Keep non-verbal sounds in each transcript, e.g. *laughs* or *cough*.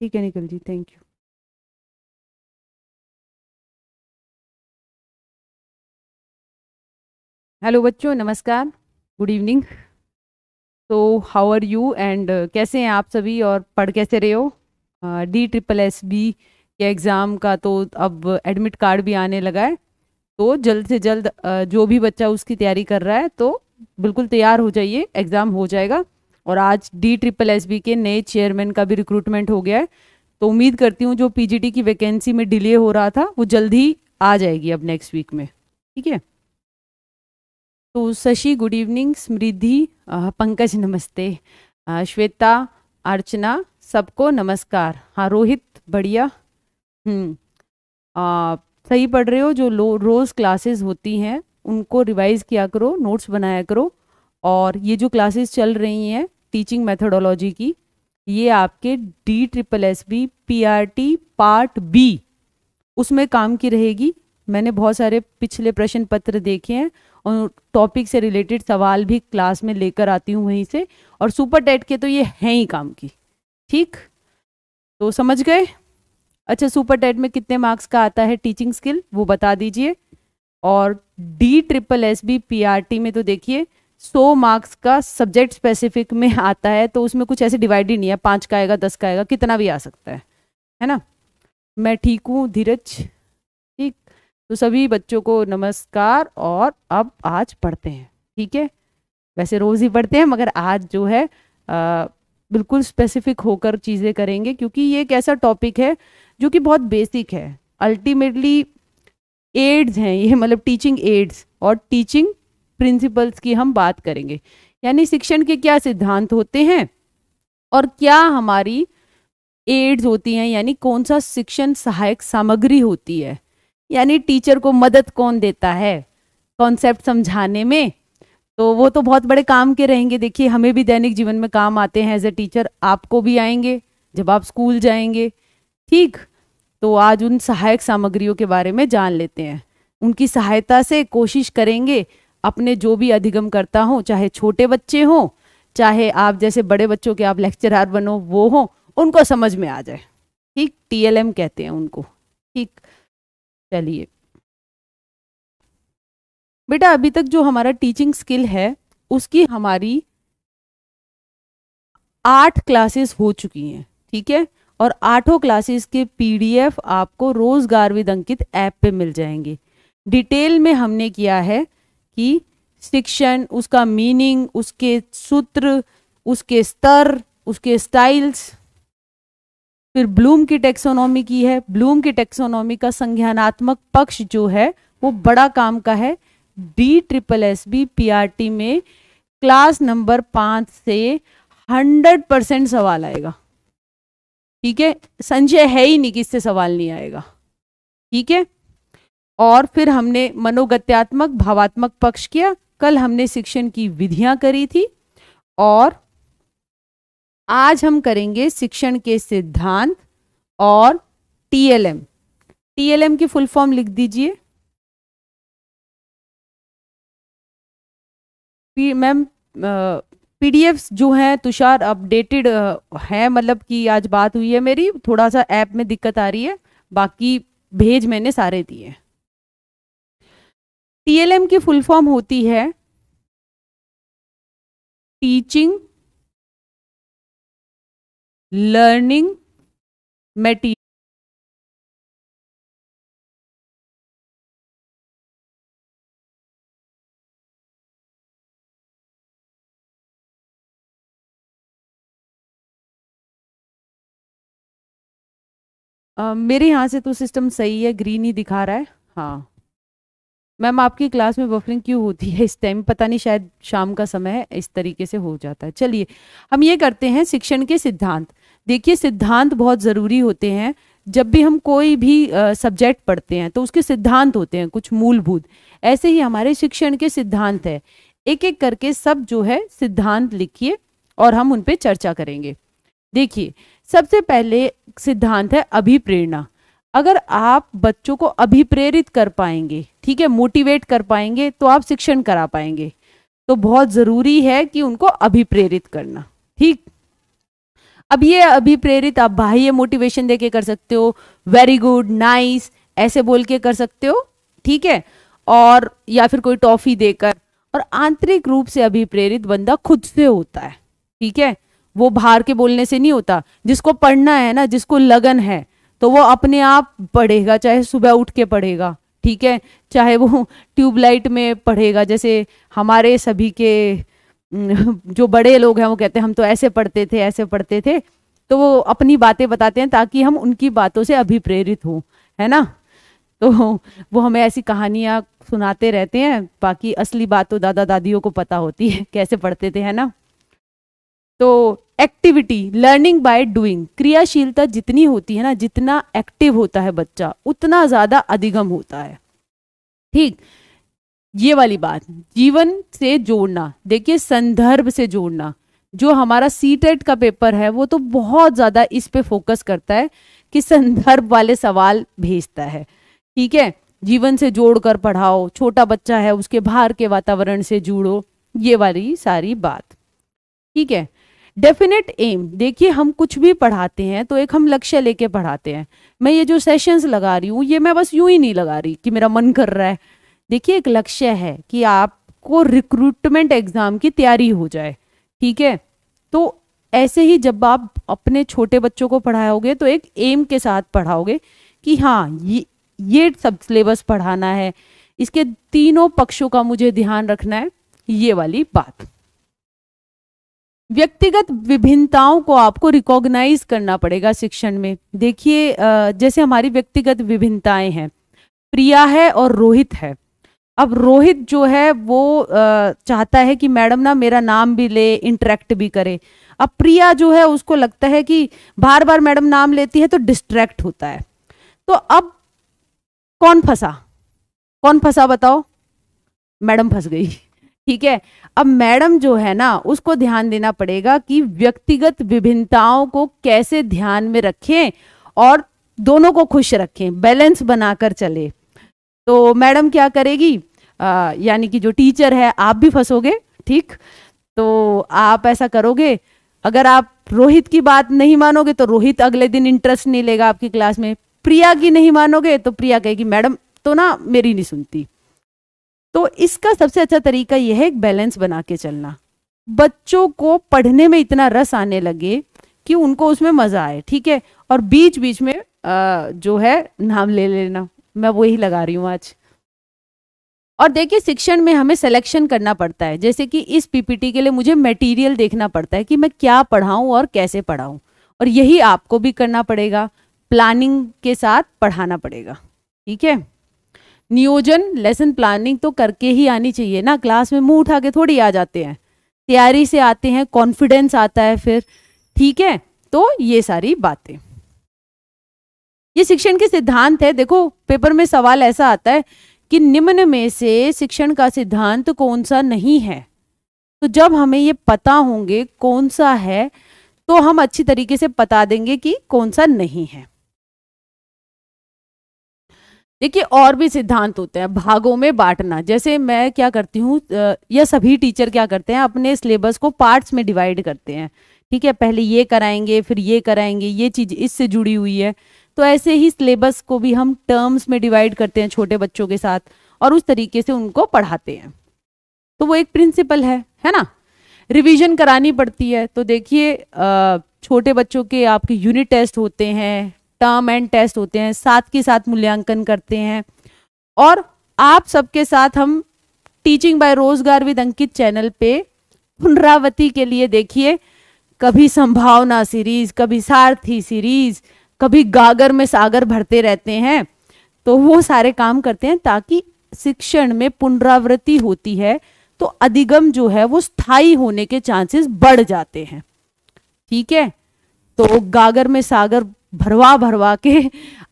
ठीक है Nikhil ji thank you hello बच्चों नमस्कार गुड इवनिंग तो हाउ आर यू एंड कैसे हैं आप सभी और पढ़ कैसे रहे हो डी ट्रिपल एस बी के एग्ज़ाम का तो अब एडमिट कार्ड भी आने लगा है तो जल्द से जल्द uh, जो भी बच्चा उसकी तैयारी कर रहा है तो बिल्कुल तैयार हो जाइए एग्ज़ाम हो जाएगा और आज डी ट्रिपल एस बी के नए चेयरमैन का भी रिक्रूटमेंट हो गया है तो उम्मीद करती हूँ जो पीजीटी की वैकेंसी में डिले हो रहा था वो जल्द ही आ जाएगी अब नेक्स्ट वीक में ठीक है तो शशि गुड इवनिंग समृद्धि पंकज नमस्ते श्वेता अर्चना सबको नमस्कार हाँ रोहित बढ़िया हम्म। सही पढ़ रहे हो जो लो रोज़ क्लासेस होती हैं उनको रिवाइज़ किया करो नोट्स बनाया करो और ये जो क्लासेस चल रही हैं टीचिंग मेथोडोलॉजी की ये आपके D triple S B P R T part B उसमें काम की रहेगी मैंने बहुत सारे पिछले प्रश्न पत्र देखे हैं और टॉपिक से रिलेटेड सवाल भी क्लास में लेकर आती हूँ वहीं से और सुपर टेट के तो ये हैं ही काम की ठीक तो समझ गए अच्छा सुपर टेट में कितने मार्क्स का आता है टीचिंग स्किल वो बता दीजिए और D triple S B P R T में तो देखिए सौ मार्क्स का सब्जेक्ट स्पेसिफिक में आता है तो उसमें कुछ ऐसे डिवाइड ही नहीं है पाँच का आएगा दस का आएगा कितना भी आ सकता है है ना मैं ठीक हूँ धीरज ठीक तो सभी बच्चों को नमस्कार और अब आज पढ़ते हैं ठीक है वैसे रोज़ ही पढ़ते हैं मगर आज जो है आ, बिल्कुल स्पेसिफिक होकर चीज़ें करेंगे क्योंकि ये एक ऐसा टॉपिक है जो कि बहुत बेसिक है अल्टीमेटली एड्स हैं ये मतलब टीचिंग एड्स और टीचिंग प्रिंसिपल्स की हम बात करेंगे यानी शिक्षण के क्या सिद्धांत होते हैं और क्या हमारी एड्स होती हैं यानी कौन सा शिक्षण सहायक सामग्री होती है यानी टीचर को मदद कौन देता है कॉन्सेप्ट समझाने में तो वो तो बहुत बड़े काम के रहेंगे देखिए हमें भी दैनिक जीवन में काम आते हैं एज ए टीचर आपको भी आएंगे जब आप स्कूल जाएंगे ठीक तो आज उन सहायक सामग्रियों के बारे में जान लेते हैं उनकी सहायता से कोशिश करेंगे अपने जो भी अधिगम करता हो चाहे छोटे बच्चे हों चाहे आप जैसे बड़े बच्चों के आप लेक्चरार बनो वो हों उनको समझ में आ जाए ठीक टीएलएम कहते हैं उनको ठीक चलिए बेटा अभी तक जो हमारा टीचिंग स्किल है उसकी हमारी आठ क्लासेस हो चुकी हैं ठीक है और आठों क्लासेस के पीडीएफ आपको रोजगार विद अंकित ऐप पे मिल जाएंगे डिटेल में हमने किया है कि शिक्षण उसका मीनिंग उसके सूत्र उसके स्तर उसके स्टाइल्स फिर ब्लूम की टेक्सोनॉमी की है ब्लूम की टेक्सोनॉमी का संज्ञानात्मक पक्ष जो है वो बड़ा काम का है D triple S B P R T में क्लास नंबर पाँच से हंड्रेड परसेंट सवाल आएगा ठीक है संजय है ही नहीं कि इससे सवाल नहीं आएगा ठीक है और फिर हमने मनोगत्यात्मक भावात्मक पक्ष किया कल हमने शिक्षण की विधियां करी थी और आज हम करेंगे शिक्षण के सिद्धांत और टीएलएम टीएलएम की फुल फॉर्म लिख दीजिए पी मैम पीडीएफ्स जो हैं तुषार अपडेटेड है मतलब कि आज बात हुई है मेरी थोड़ा सा ऐप में दिक्कत आ रही है बाकी भेज मैंने सारे दिए टीएलएम की फुल फॉर्म होती है टीचिंग लर्निंग मटीरियल Uh, मेरे यहाँ से तो सिस्टम सही है ग्रीन ही दिखा रहा है हाँ मैम आपकी क्लास में बफरिंग क्यों होती है इस टाइम पता नहीं शायद शाम का समय इस तरीके से हो जाता है चलिए हम ये करते हैं शिक्षण के सिद्धांत देखिए सिद्धांत बहुत ज़रूरी होते हैं जब भी हम कोई भी सब्जेक्ट पढ़ते हैं तो उसके सिद्धांत होते हैं कुछ मूलभूत ऐसे ही हमारे शिक्षण के सिद्धांत है एक एक करके सब जो है सिद्धांत लिखिए और हम उन पर चर्चा करेंगे देखिए सबसे पहले सिद्धांत है अभिप्रेरणा अगर आप बच्चों को अभी प्रेरित कर पाएंगे ठीक है मोटिवेट कर पाएंगे तो आप शिक्षण करा पाएंगे तो बहुत ज़रूरी है कि उनको अभी प्रेरित करना ठीक अब ये अभी प्रेरित आप बाह्य मोटिवेशन दे कर सकते हो वेरी गुड नाइस ऐसे बोल के कर सकते हो ठीक है और या फिर कोई टॉफी देकर और आंतरिक रूप से अभी प्रेरित बंदा खुद से होता है ठीक है वो बाहर के बोलने से नहीं होता जिसको पढ़ना है ना जिसको लगन है तो वो अपने आप पढ़ेगा चाहे सुबह उठ के पढ़ेगा ठीक है चाहे वो ट्यूबलाइट में पढ़ेगा जैसे हमारे सभी के जो बड़े लोग हैं वो कहते हैं हम तो ऐसे पढ़ते थे ऐसे पढ़ते थे तो वो अपनी बातें बताते हैं ताकि हम उनकी बातों से अभिप्रेरित हों है ना तो वो हमें ऐसी कहानियाँ सुनाते रहते हैं बाकी असली बात तो दादा दादियों को पता होती है कैसे पढ़ते थे है ना तो एक्टिविटी लर्निंग बाय डूइंग क्रियाशीलता जितनी होती है ना जितना एक्टिव होता है बच्चा उतना ज़्यादा अधिगम होता है ठीक ये वाली बात जीवन से जोड़ना देखिए संदर्भ से जोड़ना जो हमारा सी टेट e का पेपर है वो तो बहुत ज़्यादा इस पे फोकस करता है कि संदर्भ वाले सवाल भेजता है ठीक है जीवन से जोड़कर पढ़ाओ छोटा बच्चा है उसके बाहर के वातावरण से जुड़ो ये वाली सारी बात ठीक है डेफिनेट एम देखिए हम कुछ भी पढ़ाते हैं तो एक हम लक्ष्य लेके पढ़ाते हैं मैं ये जो सेशंस लगा रही हूँ ये मैं बस यूं ही नहीं लगा रही कि मेरा मन कर रहा है देखिए एक लक्ष्य है कि आपको रिक्रूटमेंट एग्ज़ाम की तैयारी हो जाए ठीक है तो ऐसे ही जब आप अपने छोटे बच्चों को पढ़ाओगे तो एक एम के साथ पढ़ाओगे कि हाँ ये ये सब सिलेबस पढ़ाना है इसके तीनों पक्षों का मुझे ध्यान रखना है ये वाली बात व्यक्तिगत विभिन्नताओं को आपको रिकॉग्नाइज करना पड़ेगा शिक्षण में देखिए जैसे हमारी व्यक्तिगत विभिन्नताएं हैं प्रिया है और रोहित है अब रोहित जो है वो चाहता है कि मैडम ना मेरा नाम भी ले इंटरेक्ट भी करे अब प्रिया जो है उसको लगता है कि बार बार मैडम नाम लेती है तो डिस्ट्रैक्ट होता है तो अब कौन फंसा कौन फंसा बताओ मैडम फंस गई ठीक है अब मैडम जो है ना उसको ध्यान देना पड़ेगा कि व्यक्तिगत विभिन्नताओं को कैसे ध्यान में रखें और दोनों को खुश रखें बैलेंस बनाकर चले तो मैडम क्या करेगी यानी कि जो टीचर है आप भी फंसोगे ठीक तो आप ऐसा करोगे अगर आप रोहित की बात नहीं मानोगे तो रोहित अगले दिन इंटरेस्ट नहीं लेगा आपकी क्लास में प्रिया की नहीं मानोगे तो प्रिया कहेगी मैडम तो ना मेरी नहीं सुनती तो इसका सबसे अच्छा तरीका यह है बैलेंस बना के चलना बच्चों को पढ़ने में इतना रस आने लगे कि उनको उसमें मजा आए ठीक है और बीच बीच में आ, जो है नाम ले लेना मैं वो ही लगा रही हूँ आज और देखिए शिक्षण में हमें सिलेक्शन करना पड़ता है जैसे कि इस पीपीटी के लिए मुझे मटेरियल देखना पड़ता है कि मैं क्या पढ़ाऊं और कैसे पढ़ाऊं और यही आपको भी करना पड़ेगा प्लानिंग के साथ पढ़ाना पड़ेगा ठीक है नियोजन लेसन प्लानिंग तो करके ही आनी चाहिए ना क्लास में मुंह उठा के थोड़ी आ जाते हैं तैयारी से आते हैं कॉन्फिडेंस आता है फिर ठीक है तो ये सारी बातें ये शिक्षण के सिद्धांत है देखो पेपर में सवाल ऐसा आता है कि निम्न में से शिक्षण का सिद्धांत कौन सा नहीं है तो जब हमें ये पता होंगे कौन सा है तो हम अच्छी तरीके से बता देंगे कि कौन सा नहीं है देखिए और भी सिद्धांत होते हैं भागों में बांटना जैसे मैं क्या करती हूँ या सभी टीचर क्या करते हैं अपने सिलेबस को पार्ट्स में डिवाइड करते हैं ठीक है पहले ये कराएंगे फिर ये कराएंगे ये चीज़ इससे जुड़ी हुई है तो ऐसे ही सिलेबस को भी हम टर्म्स में डिवाइड करते हैं छोटे बच्चों के साथ और उस तरीके से उनको पढ़ाते हैं तो वो एक प्रिंसिपल है है ना रिविजन करानी पड़ती है तो देखिए छोटे बच्चों के आपके यूनिट टेस्ट होते हैं टर्म एंड टेस्ट होते हैं साथ के साथ मूल्यांकन करते हैं और आप सबके साथ हम teaching by Rojgar with Ankit channel पे पुनरावृत्ति के लिए देखिए कभी संभावना सीरीज कभी सारथी सीरीज कभी गागर में सागर भरते रहते हैं तो वो सारे काम करते हैं ताकि शिक्षण में पुनरावृत्ति होती है तो अधिगम जो है वो स्थायी होने के चांसेस बढ़ जाते हैं ठीक है तो गागर में सागर भरवा भरवा के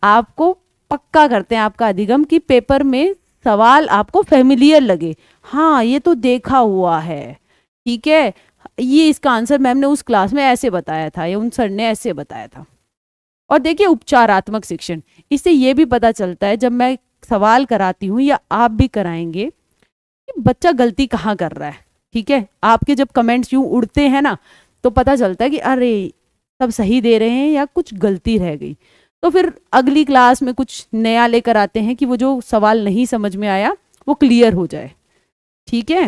आपको पक्का करते हैं आपका अधिगम कि पेपर में सवाल आपको फेमिलियर लगे हाँ ये तो देखा हुआ है ठीक है ये इसका आंसर मैम ने उस क्लास में ऐसे बताया था या उन सर ने ऐसे बताया था और देखिए उपचारात्मक शिक्षण इससे ये भी पता चलता है जब मैं सवाल कराती हूँ या आप भी कराएंगे कि बच्चा गलती कहाँ कर रहा है ठीक है आपके जब कमेंट्स यूँ उड़ते हैं ना तो पता चलता है कि अरे सब सही दे रहे हैं या कुछ गलती रह गई तो फिर अगली क्लास में कुछ नया लेकर आते हैं कि वो जो सवाल नहीं समझ में आया वो क्लियर हो जाए ठीक है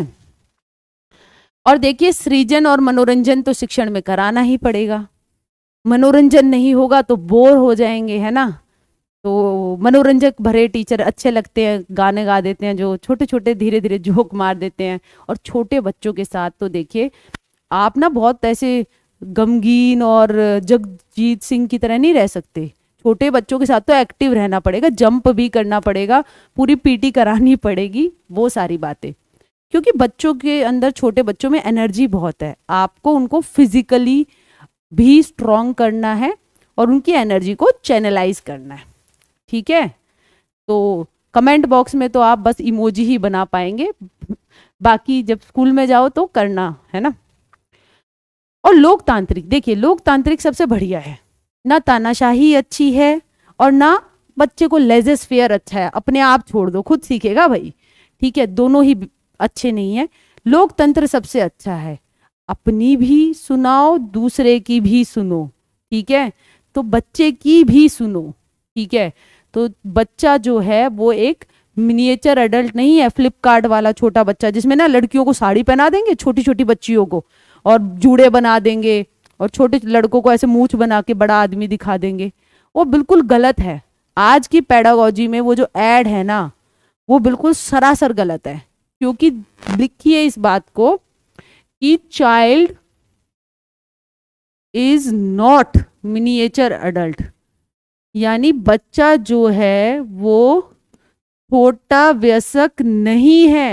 और देखिए सृजन और मनोरंजन तो शिक्षण में कराना ही पड़ेगा मनोरंजन नहीं होगा तो बोर हो जाएंगे है ना तो मनोरंजक भरे टीचर अच्छे लगते हैं गाने गा देते हैं जो छोटे छोटे धीरे धीरे झोंक मार देते हैं और छोटे बच्चों के साथ तो देखिए आप ना बहुत ऐसे गमगीन और जगजीत सिंह की तरह नहीं रह सकते छोटे बच्चों के साथ तो एक्टिव रहना पड़ेगा जंप भी करना पड़ेगा पूरी पीटी करानी पड़ेगी वो सारी बातें क्योंकि बच्चों के अंदर छोटे बच्चों में एनर्जी बहुत है आपको उनको फिजिकली भी स्ट्रॉन्ग करना है और उनकी एनर्जी को चैनलाइज करना है ठीक है तो कमेंट बॉक्स में तो आप बस इमोजी ही बना पाएंगे बाकी जब स्कूल में जाओ तो करना है ना और लोकतांत्रिक देखिए लोकतांत्रिक सबसे बढ़िया है ना तानाशाही अच्छी है और ना बच्चे को लेजेस फेयर अच्छा है अपने आप छोड़ दो खुद सीखेगा भाई ठीक है दोनों ही अच्छे नहीं है लोकतंत्र सबसे अच्छा है अपनी भी सुनाओ दूसरे की भी सुनो ठीक है तो बच्चे की भी सुनो ठीक है तो बच्चा जो है वो एक मिनिएचर एडल्ट नहीं है फ्लिपकार्ट वाला छोटा बच्चा जिसमें ना लड़कियों को साड़ी पहना देंगे छोटी छोटी बच्चियों को और जूड़े बना देंगे और छोटे लड़कों को ऐसे मूछ बना के बड़ा आदमी दिखा देंगे वो बिल्कुल गलत है आज की पैडागोजी में वो जो एड है ना वो बिल्कुल सरासर गलत है क्योंकि लिखिए इस बात को कि child is not miniature adult यानी बच्चा जो है वो छोटा व्यसक नहीं है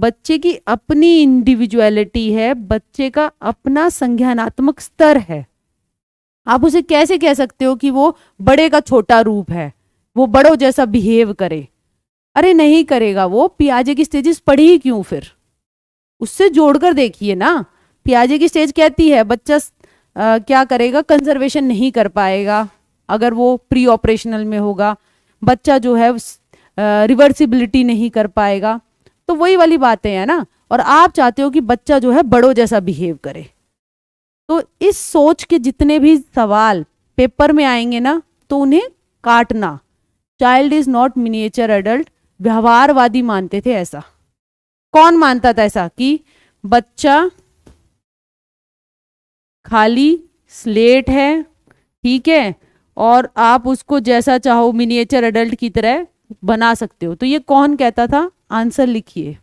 बच्चे की अपनी इंडिविजुअलिटी है बच्चे का अपना संज्ञानात्मक स्तर है आप उसे कैसे कह सकते हो कि वो बड़े का छोटा रूप है वो बड़ों जैसा बिहेव करे अरे नहीं करेगा वो पियाजे की स्टेजेस पढ़ी ही क्यों फिर उससे जोड़कर देखिए ना पियाजे की स्टेज कहती है बच्चा आ, क्या करेगा कंजर्वेशन नहीं कर पाएगा अगर वो प्री ऑपरेशनल में होगा बच्चा जो है रिवर्सिबिलिटी नहीं कर पाएगा तो वही वाली बातें हैं ना और आप चाहते हो कि बच्चा जो है बड़ों जैसा बिहेव करे तो इस सोच के जितने भी सवाल पेपर में आएंगे ना तो उन्हें काटना child is not miniature adult व्यवहारवादी मानते थे ऐसा कौन मानता था ऐसा कि बच्चा खाली स्लेट है ठीक है और आप उसको जैसा चाहो मिनिएचर एडल्ट की तरह बना सकते हो तो ये कौन कहता था आंसर लिखिए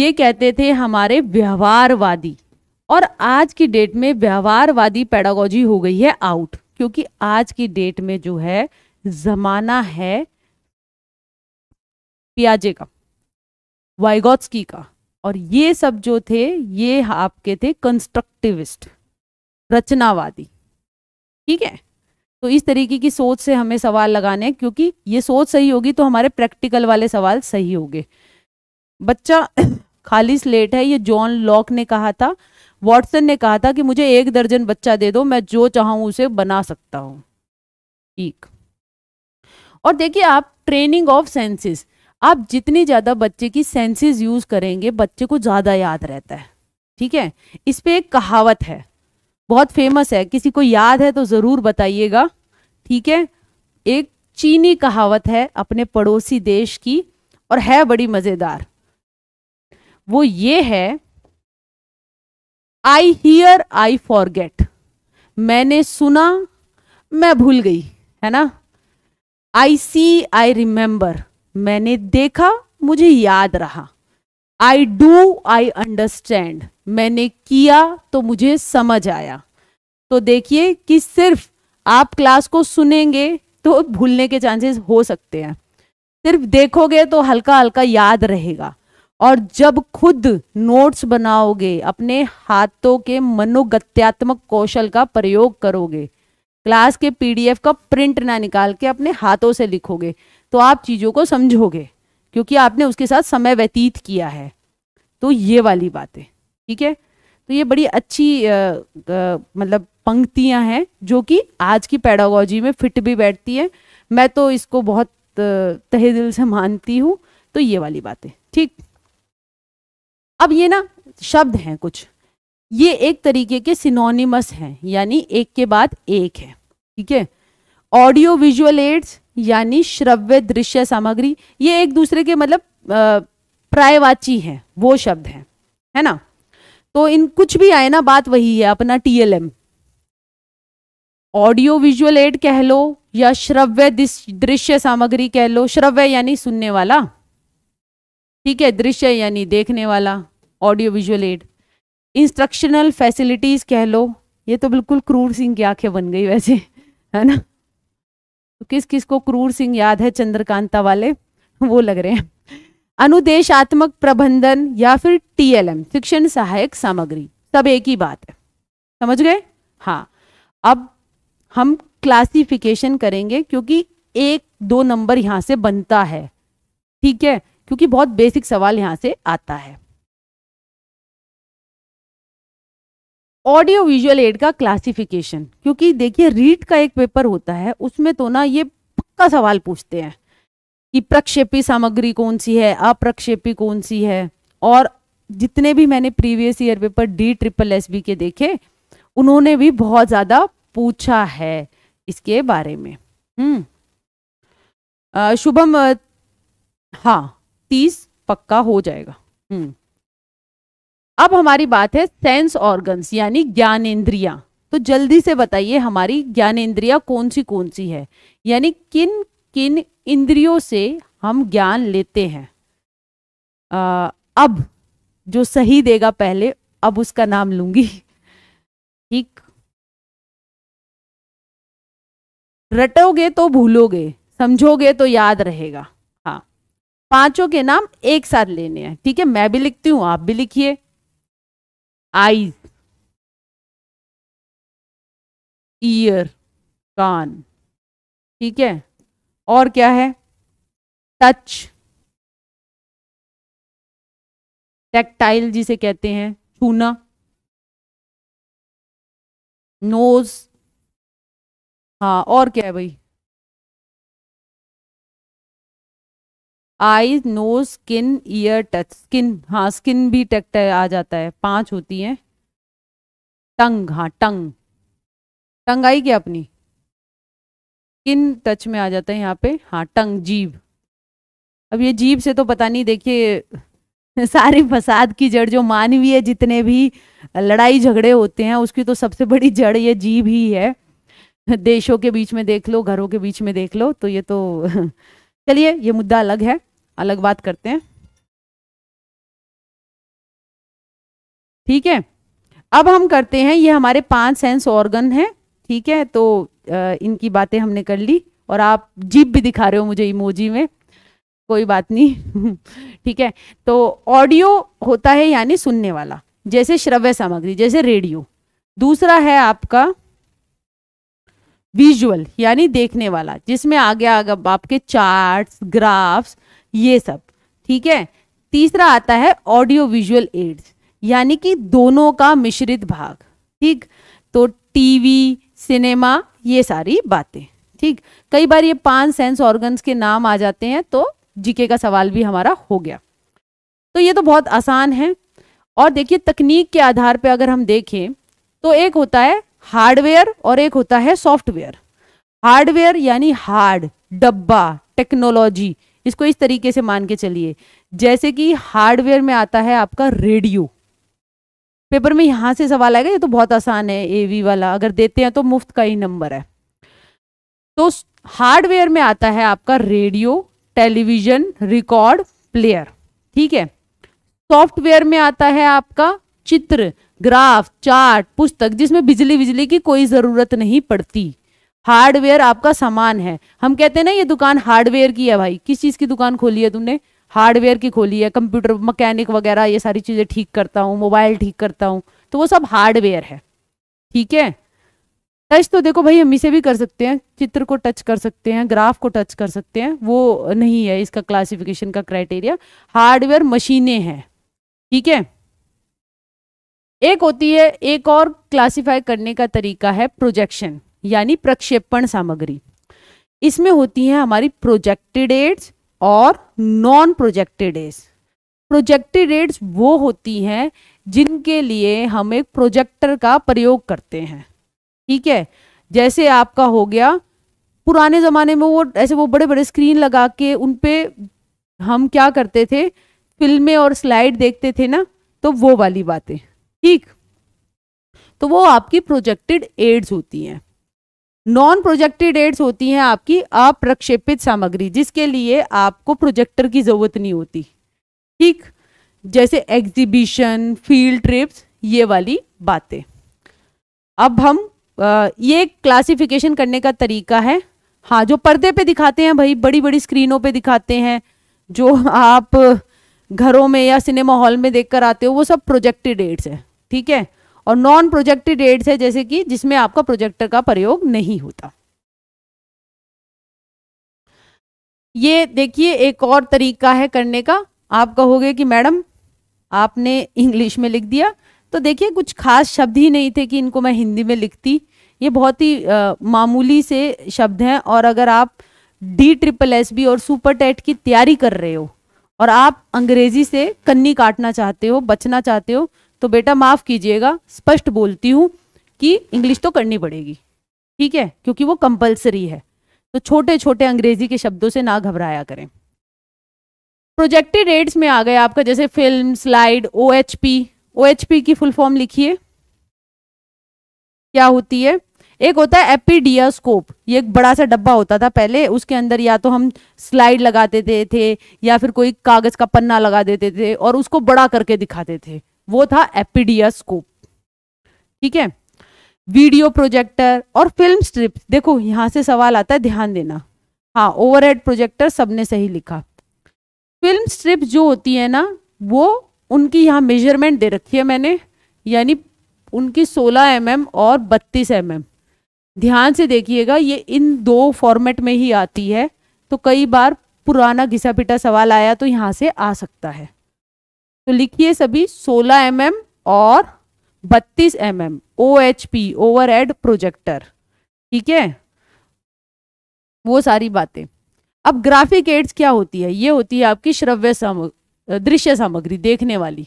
ये कहते थे हमारे व्यवहारवादी और आज की डेट में व्यवहारवादी पैडागोजी हो गई है आउट क्योंकि आज की डेट में जो है जमाना है पियाजे का वाइगोत्सकी का और ये सब जो थे ये आपके थे कंस्ट्रक्टिविस्ट रचनावादी ठीक है तो इस तरीके की सोच से हमें सवाल लगाने हैं क्योंकि ये सोच सही होगी तो हमारे प्रैक्टिकल वाले सवाल सही होंगे बच्चा *coughs* खाली स्लेट है ये जॉन लॉक ने कहा था वॉटसन ने कहा था कि मुझे एक दर्जन बच्चा दे दो मैं जो चाहूँ उसे बना सकता हूँ ठीक और देखिए आप ट्रेनिंग ऑफ सेंसेस आप जितनी ज़्यादा बच्चे की सेंसेस यूज़ करेंगे बच्चे को ज़्यादा याद रहता है ठीक है इस पर एक कहावत है बहुत फेमस है किसी को याद है तो ज़रूर बताइएगा ठीक है एक चीनी कहावत है अपने पड़ोसी देश की और है बड़ी मज़ेदार वो ये है आई हियर आई फॉरगेट मैंने सुना मैं भूल गई है ना आई सी आई रिमेंबर मैंने देखा मुझे याद रहा आई डू आई अंडरस्टैंड मैंने किया तो मुझे समझ आया तो देखिए कि सिर्फ आप क्लास को सुनेंगे तो भूलने के चांसेस हो सकते हैं सिर्फ देखोगे तो हल्का हल्का याद रहेगा और जब खुद नोट्स बनाओगे अपने हाथों के मनोगत्यात्मक कौशल का प्रयोग करोगे क्लास के पीडीएफ का प्रिंट ना निकाल के अपने हाथों से लिखोगे तो आप चीज़ों को समझोगे क्योंकि आपने उसके साथ समय व्यतीत किया है तो ये वाली बातें ठीक है तो ये बड़ी अच्छी आ, आ, मतलब पंक्तियां हैं जो कि आज की पैडागोजी में फिट भी बैठती है मैं तो इसको बहुत तहे दिल से मानती हूँ तो ये वाली बातें ठीक अब ये ना शब्द हैं कुछ ये एक तरीके के सिनोनिमस हैं यानी एक के बाद एक है ठीक है ऑडियो विजुअल एड्स यानी श्रव्य दृश्य सामग्री ये एक दूसरे के मतलब प्रायवाची है वो शब्द है है ना तो इन कुछ भी आए ना बात वही है अपना टीएलएम ऑडियो विजुअल एड कह लो या श्रव्य दृश्य सामग्री कह लो श्रव्य यानी सुनने वाला ठीक है दृश्य यानी देखने वाला audio visual aid instructional facilities कह लो ये तो बिल्कुल क्रूर सिंह की आंखें बन गई वैसे है ना तो किस किस को क्रूर सिंह याद है चंद्रकांता वाले *laughs* वो लग रहे हैं अनुदेशात्मक प्रबंधन या फिर टीएलएम शिक्षण सहायक सामग्री सब एक ही बात है समझ गए हाँ अब हम क्लासिफिकेशन करेंगे क्योंकि एक दो नंबर यहाँ से बनता है ठीक है क्योंकि बहुत बेसिक सवाल यहाँ से आता है ऑडियो विजुअल एड का क्लासिफिकेशन क्योंकि देखिए रीट का एक पेपर होता है उसमें तो ना ये पक्का सवाल पूछते हैं कि प्रक्षेपी सामग्री कौन सी है अप्रक्षेपी कौन सी है और जितने भी मैंने previous year paper D triple S B के देखे उन्होंने भी बहुत ज़्यादा पूछा है इसके बारे में हम्म शुभम हाँ तीस पक्का हो जाएगा हम्म अब हमारी बात है सेंस ऑर्गन्स यानी इंद्रिया तो जल्दी से बताइए हमारी इंद्रिया कौन सी कौन सी है यानी किन किन इंद्रियों से हम ज्ञान लेते हैं आ, अब जो सही देगा पहले अब उसका नाम लूंगी ठीक रटोगे तो भूलोगे समझोगे तो याद रहेगा हाँ पांचों के नाम एक साथ लेने हैं ठीक है मैं भी लिखती हूं आप भी लिखिए eyes, ईयर कान ठीक है और क्या है टच टेक्टाइल जिसे कहते हैं छूना नोज हाँ और क्या है भाई I know skin ear touch skin हाँ स्किन भी टक आ जाता है पांच होती है टंग हाँ टंग टंग आई क्या अपनी स्किन टच में आ जाता है यहाँ पे हाँ टंग जीभ अब ये जीभ से तो पता नहीं देखिए *laughs* सारी फसाद की जड़ जो मानवीय जितने भी लड़ाई झगड़े होते हैं उसकी तो सबसे बड़ी जड़ ये जीभ ही है देशों के बीच में देख लो घरों के बीच में देख लो तो ये तो *laughs* चलिए ये मुद्दा अलग है अलग बात करते हैं ठीक है अब हम करते हैं ये हमारे पांच सेंस ऑर्गन हैं ठीक है तो इनकी बातें हमने कर ली और आप जीप भी दिखा रहे हो मुझे इमोजी में कोई बात नहीं *laughs* ठीक है तो ऑडियो होता है यानी सुनने वाला जैसे श्रव्य सामग्री जैसे रेडियो दूसरा है आपका विजुअल यानी देखने वाला जिसमें आगे आगे आपके चार्ट्स ग्राफ्स ये सब ठीक है तीसरा आता है ऑडियो विजुअल एड्स यानी कि दोनों का मिश्रित भाग ठीक तो टीवी सिनेमा ये सारी बातें ठीक कई बार ये पांच सेंस ऑर्गन्स के नाम आ जाते हैं तो जीके का सवाल भी हमारा हो गया तो ये तो बहुत आसान है और देखिए तकनीक के आधार पे अगर हम देखें तो एक होता है हार्डवेयर और एक होता है सॉफ्टवेयर हार्डवेयर यानी हार्ड डब्बा टेक्नोलॉजी इसको इस तरीके से मान के चलिए जैसे कि हार्डवेयर में आता है आपका रेडियो पेपर में यहां से सवाल आएगा ये तो बहुत आसान है एवी वाला अगर देते हैं तो मुफ्त का ही नंबर है तो हार्डवेयर में आता है आपका रेडियो टेलीविजन रिकॉर्ड प्लेयर ठीक है सॉफ्टवेयर में आता है आपका चित्र ग्राफ चार्ट पुस्तक जिसमें बिजली बिजली की कोई ज़रूरत नहीं पड़ती हार्डवेयर आपका सामान है हम कहते हैं ना ये दुकान हार्डवेयर की है भाई किस चीज़ की दुकान खोली है तुमने हार्डवेयर की खोली है कंप्यूटर मकैनिक वगैरह ये सारी चीज़ें ठीक करता हूँ मोबाइल ठीक करता हूँ तो वो सब हार्डवेयर है ठीक है टच तो देखो भाई हम इसे भी कर सकते हैं चित्र को टच कर सकते हैं ग्राफ को टच कर सकते हैं वो नहीं है इसका क्लासिफिकेशन का क्राइटेरिया हार्डवेयर मशीनें हैं ठीक है एक होती है एक और क्लासिफाई करने का तरीका है प्रोजेक्शन यानी प्रक्षेपण सामग्री इसमें होती है हमारी प्रोजेक्टेड एड्स और non projected aids projected aids वो होती हैं जिनके लिए हम एक प्रोजेक्टर का प्रयोग करते हैं ठीक है जैसे आपका हो गया पुराने ज़माने में वो ऐसे वो बड़े बड़े स्क्रीन लगा के उन पर हम क्या करते थे फिल्में और स्लाइड देखते थे ना तो वो वाली बातें ठीक तो वो आपकी प्रोजेक्टेड एड्स होती हैं नॉन प्रोजेक्टेड एड्स होती हैं आपकी अप्रक्षेपित सामग्री जिसके लिए आपको प्रोजेक्टर की ज़रूरत नहीं होती ठीक जैसे एग्जीबिशन फील्ड ट्रिप्स ये वाली बातें अब हम ये क्लासिफिकेशन करने का तरीका है हाँ जो पर्दे पे दिखाते हैं भाई बड़ी बड़ी स्क्रीनों पे दिखाते हैं जो आप घरों में या सिनेमा हॉल में देखकर आते हो वो सब प्रोजेक्टेड एड्स है ठीक है और नॉन प्रोजेक्टेड एड्स है जैसे कि जिसमें आपका प्रोजेक्टर का प्रयोग नहीं होता ये देखिए एक और तरीका है करने का आप कहोगे कि मैडम आपने इंग्लिश में लिख दिया तो देखिए कुछ खास शब्द ही नहीं थे कि इनको मैं हिंदी में लिखती ये बहुत ही आ, मामूली से शब्द हैं और अगर आप डी ट्रिपल एस बी और सुपर टेट की तैयारी कर रहे हो और आप अंग्रेजी से कन्नी काटना चाहते हो बचना चाहते हो तो बेटा माफ़ कीजिएगा स्पष्ट बोलती हूँ कि इंग्लिश तो करनी पड़ेगी ठीक है क्योंकि वो कंपल्सरी है तो छोटे छोटे अंग्रेजी के शब्दों से ना घबराया करें प्रोजेक्टेड एड्स में आ गए आपका जैसे film slide O H P O H P की फुल फॉर्म लिखिए क्या होती है एक होता है एपीडिया स्कोप ये एक बड़ा सा डब्बा होता था पहले उसके अंदर या तो हम स्लाइड लगा देते थे, थे या फिर कोई कागज का पन्ना लगा देते थे और उसको बड़ा करके दिखाते थे वो था एपिडियास्कोप ठीक है वीडियो प्रोजेक्टर और फिल्म स्ट्रिप देखो यहाँ से सवाल आता है ध्यान देना हाँ ओवरहेड प्रोजेक्टर सबने सही लिखा फिल्म स्ट्रिप जो होती है ना वो उनकी यहाँ मेजरमेंट दे रखी है मैंने यानी उनकी 16 एम mm और 32 एम mm. ध्यान से देखिएगा ये इन दो फॉर्मेट में ही आती है तो कई बार पुराना घिसा पिटा सवाल आया तो यहाँ से आ सकता है तो लिखिए सभी 16 एम mm और 32 M M O H P overhead projector ठीक है वो सारी बातें अब ग्राफिक एड्स क्या होती है ये होती है आपकी श्रव्य साम दृश्य सामग्री देखने वाली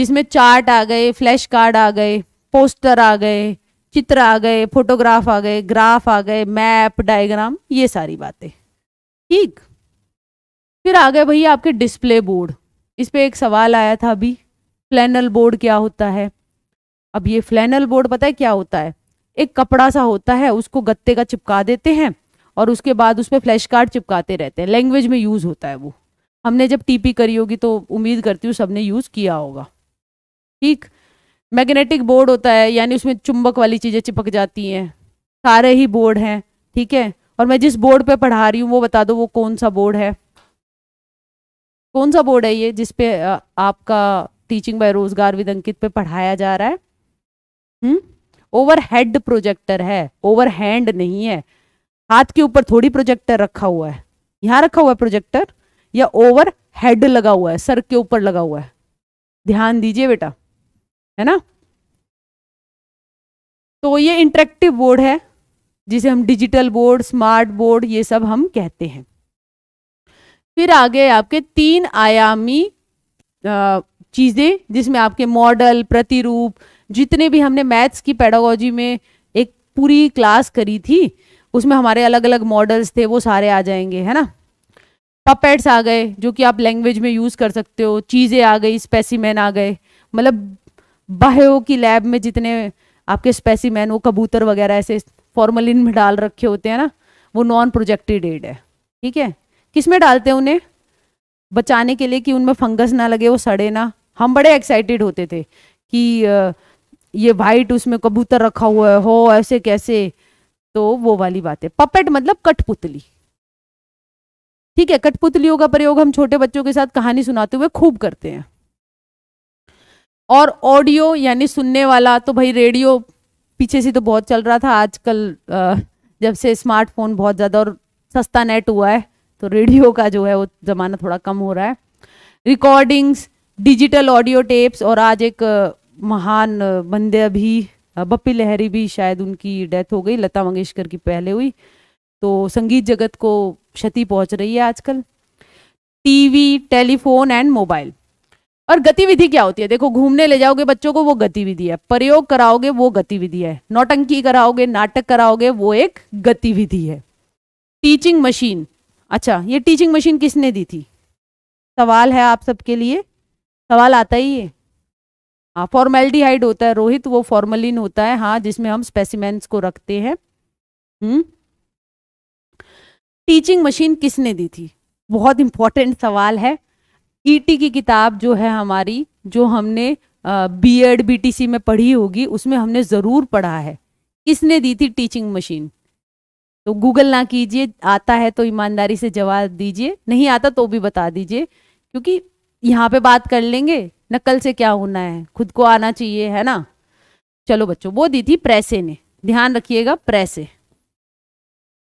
जिसमें चार्ट आ गए फ्लैश कार्ड आ गए पोस्टर आ गए चित्र आ गए फोटोग्राफ आ गए ग्राफ आ गए मैप डायग्राम ये सारी बातें ठीक फिर आ गए भैया आपके डिस्प्ले बोर्ड इस पर एक सवाल आया था अभी फ्लैनल बोर्ड क्या होता है अब ये फ्लैनल बोर्ड पता है क्या होता है एक कपड़ा सा होता है उसको गत्ते का चिपका देते हैं और उसके बाद उस पर फ्लैश कार्ड चिपकाते रहते हैं लैंग्वेज में यूज़ होता है वो हमने जब टीपी करी होगी तो उम्मीद करती हूँ सबने यूज़ किया होगा ठीक मैग्नेटिक बोर्ड होता है यानी उसमें चुंबक वाली चीज़ें चिपक जाती हैं सारे ही बोर्ड हैं ठीक है और मैं जिस बोर्ड पर पढ़ा रही हूँ वो बता दो वो कौन सा बोर्ड है कौन सा बोर्ड है ये जिसपे आपका teaching by Rojgar with Ankit पे पढ़ाया जा रहा है हम्म ओवर हेड प्रोजेक्टर है ओवर हैंड नहीं है हाथ के ऊपर थोड़ी प्रोजेक्टर रखा हुआ है यहाँ रखा हुआ है प्रोजेक्टर या ओवर हेड लगा हुआ है सर के ऊपर लगा हुआ है ध्यान दीजिए बेटा है ना तो ये इंटरेक्टिव बोर्ड है जिसे हम डिजिटल बोर्ड स्मार्ट बोर्ड ये सब हम कहते हैं फिर आ गए आपके तीन आयामी चीज़ें जिसमें आपके मॉडल प्रतिरूप जितने भी हमने मैथ्स की पैडागोजी में एक पूरी क्लास करी थी उसमें हमारे अलग अलग मॉडल्स थे वो सारे आ जाएंगे है ना पपेट्स आ गए जो कि आप लैंग्वेज में यूज़ कर सकते हो चीज़ें आ गई स्पेसिमैन आ गए मतलब बाहो की लैब में जितने आपके स्पेसीमैन वो कबूतर वगैरह ऐसे फॉर्मलिन में डाल रखे होते हैं ना वो नॉन प्रोजेक्टेड एड है ठीक है किस में डालते हैं उन्हें बचाने के लिए कि उनमें फंगस ना लगे वो सड़े ना हम बड़े एक्साइटेड होते थे कि ये वाइट उसमें कबूतर रखा हुआ है हो ऐसे कैसे तो वो वाली बात है पपेट मतलब कठपुतली ठीक है कठपुतलियों का प्रयोग हम छोटे बच्चों के साथ कहानी सुनाते हुए खूब करते हैं और ऑडियो यानी सुनने वाला तो भाई रेडियो पीछे से तो बहुत चल रहा था आजकल जब से स्मार्टफोन बहुत ज़्यादा और सस्ता नेट हुआ है तो रेडियो का जो है वो ज़माना थोड़ा कम हो रहा है रिकॉर्डिंग्स डिजिटल ऑडियो टेप्स और आज एक महान बंदे भी बप्पी लहरी भी शायद उनकी डेथ हो गई लता मंगेशकर की पहले हुई तो संगीत जगत को क्षति पहुंच रही है आजकल टीवी टेलीफोन एंड मोबाइल और गतिविधि क्या होती है देखो घूमने ले जाओगे बच्चों को वो गतिविधि है प्रयोग कराओगे वो गतिविधि है नौटंकी कराओगे नाटक कराओगे वो एक गतिविधि है टीचिंग मशीन अच्छा ये टीचिंग मशीन किसने दी थी सवाल है आप सबके लिए सवाल आता ही है हाँ फॉर्मेल्डिहाइड होता है रोहित वो फॉर्मलिन होता है हाँ जिसमें हम स्पेसिमेंट्स को रखते हैं हम्म टीचिंग मशीन किसने दी थी बहुत इंपॉर्टेंट सवाल है ईटी e की किताब जो है हमारी जो हमने बीएड बीटीसी में पढ़ी होगी उसमें हमने ज़रूर पढ़ा है किसने दी थी टीचिंग मशीन तो गूगल ना कीजिए आता है तो ईमानदारी से जवाब दीजिए नहीं आता तो भी बता दीजिए क्योंकि यहाँ पे बात कर लेंगे न कल से क्या होना है खुद को आना चाहिए है ना चलो बच्चों वो दी थी प्रेसे ने ध्यान रखिएगा प्रेसे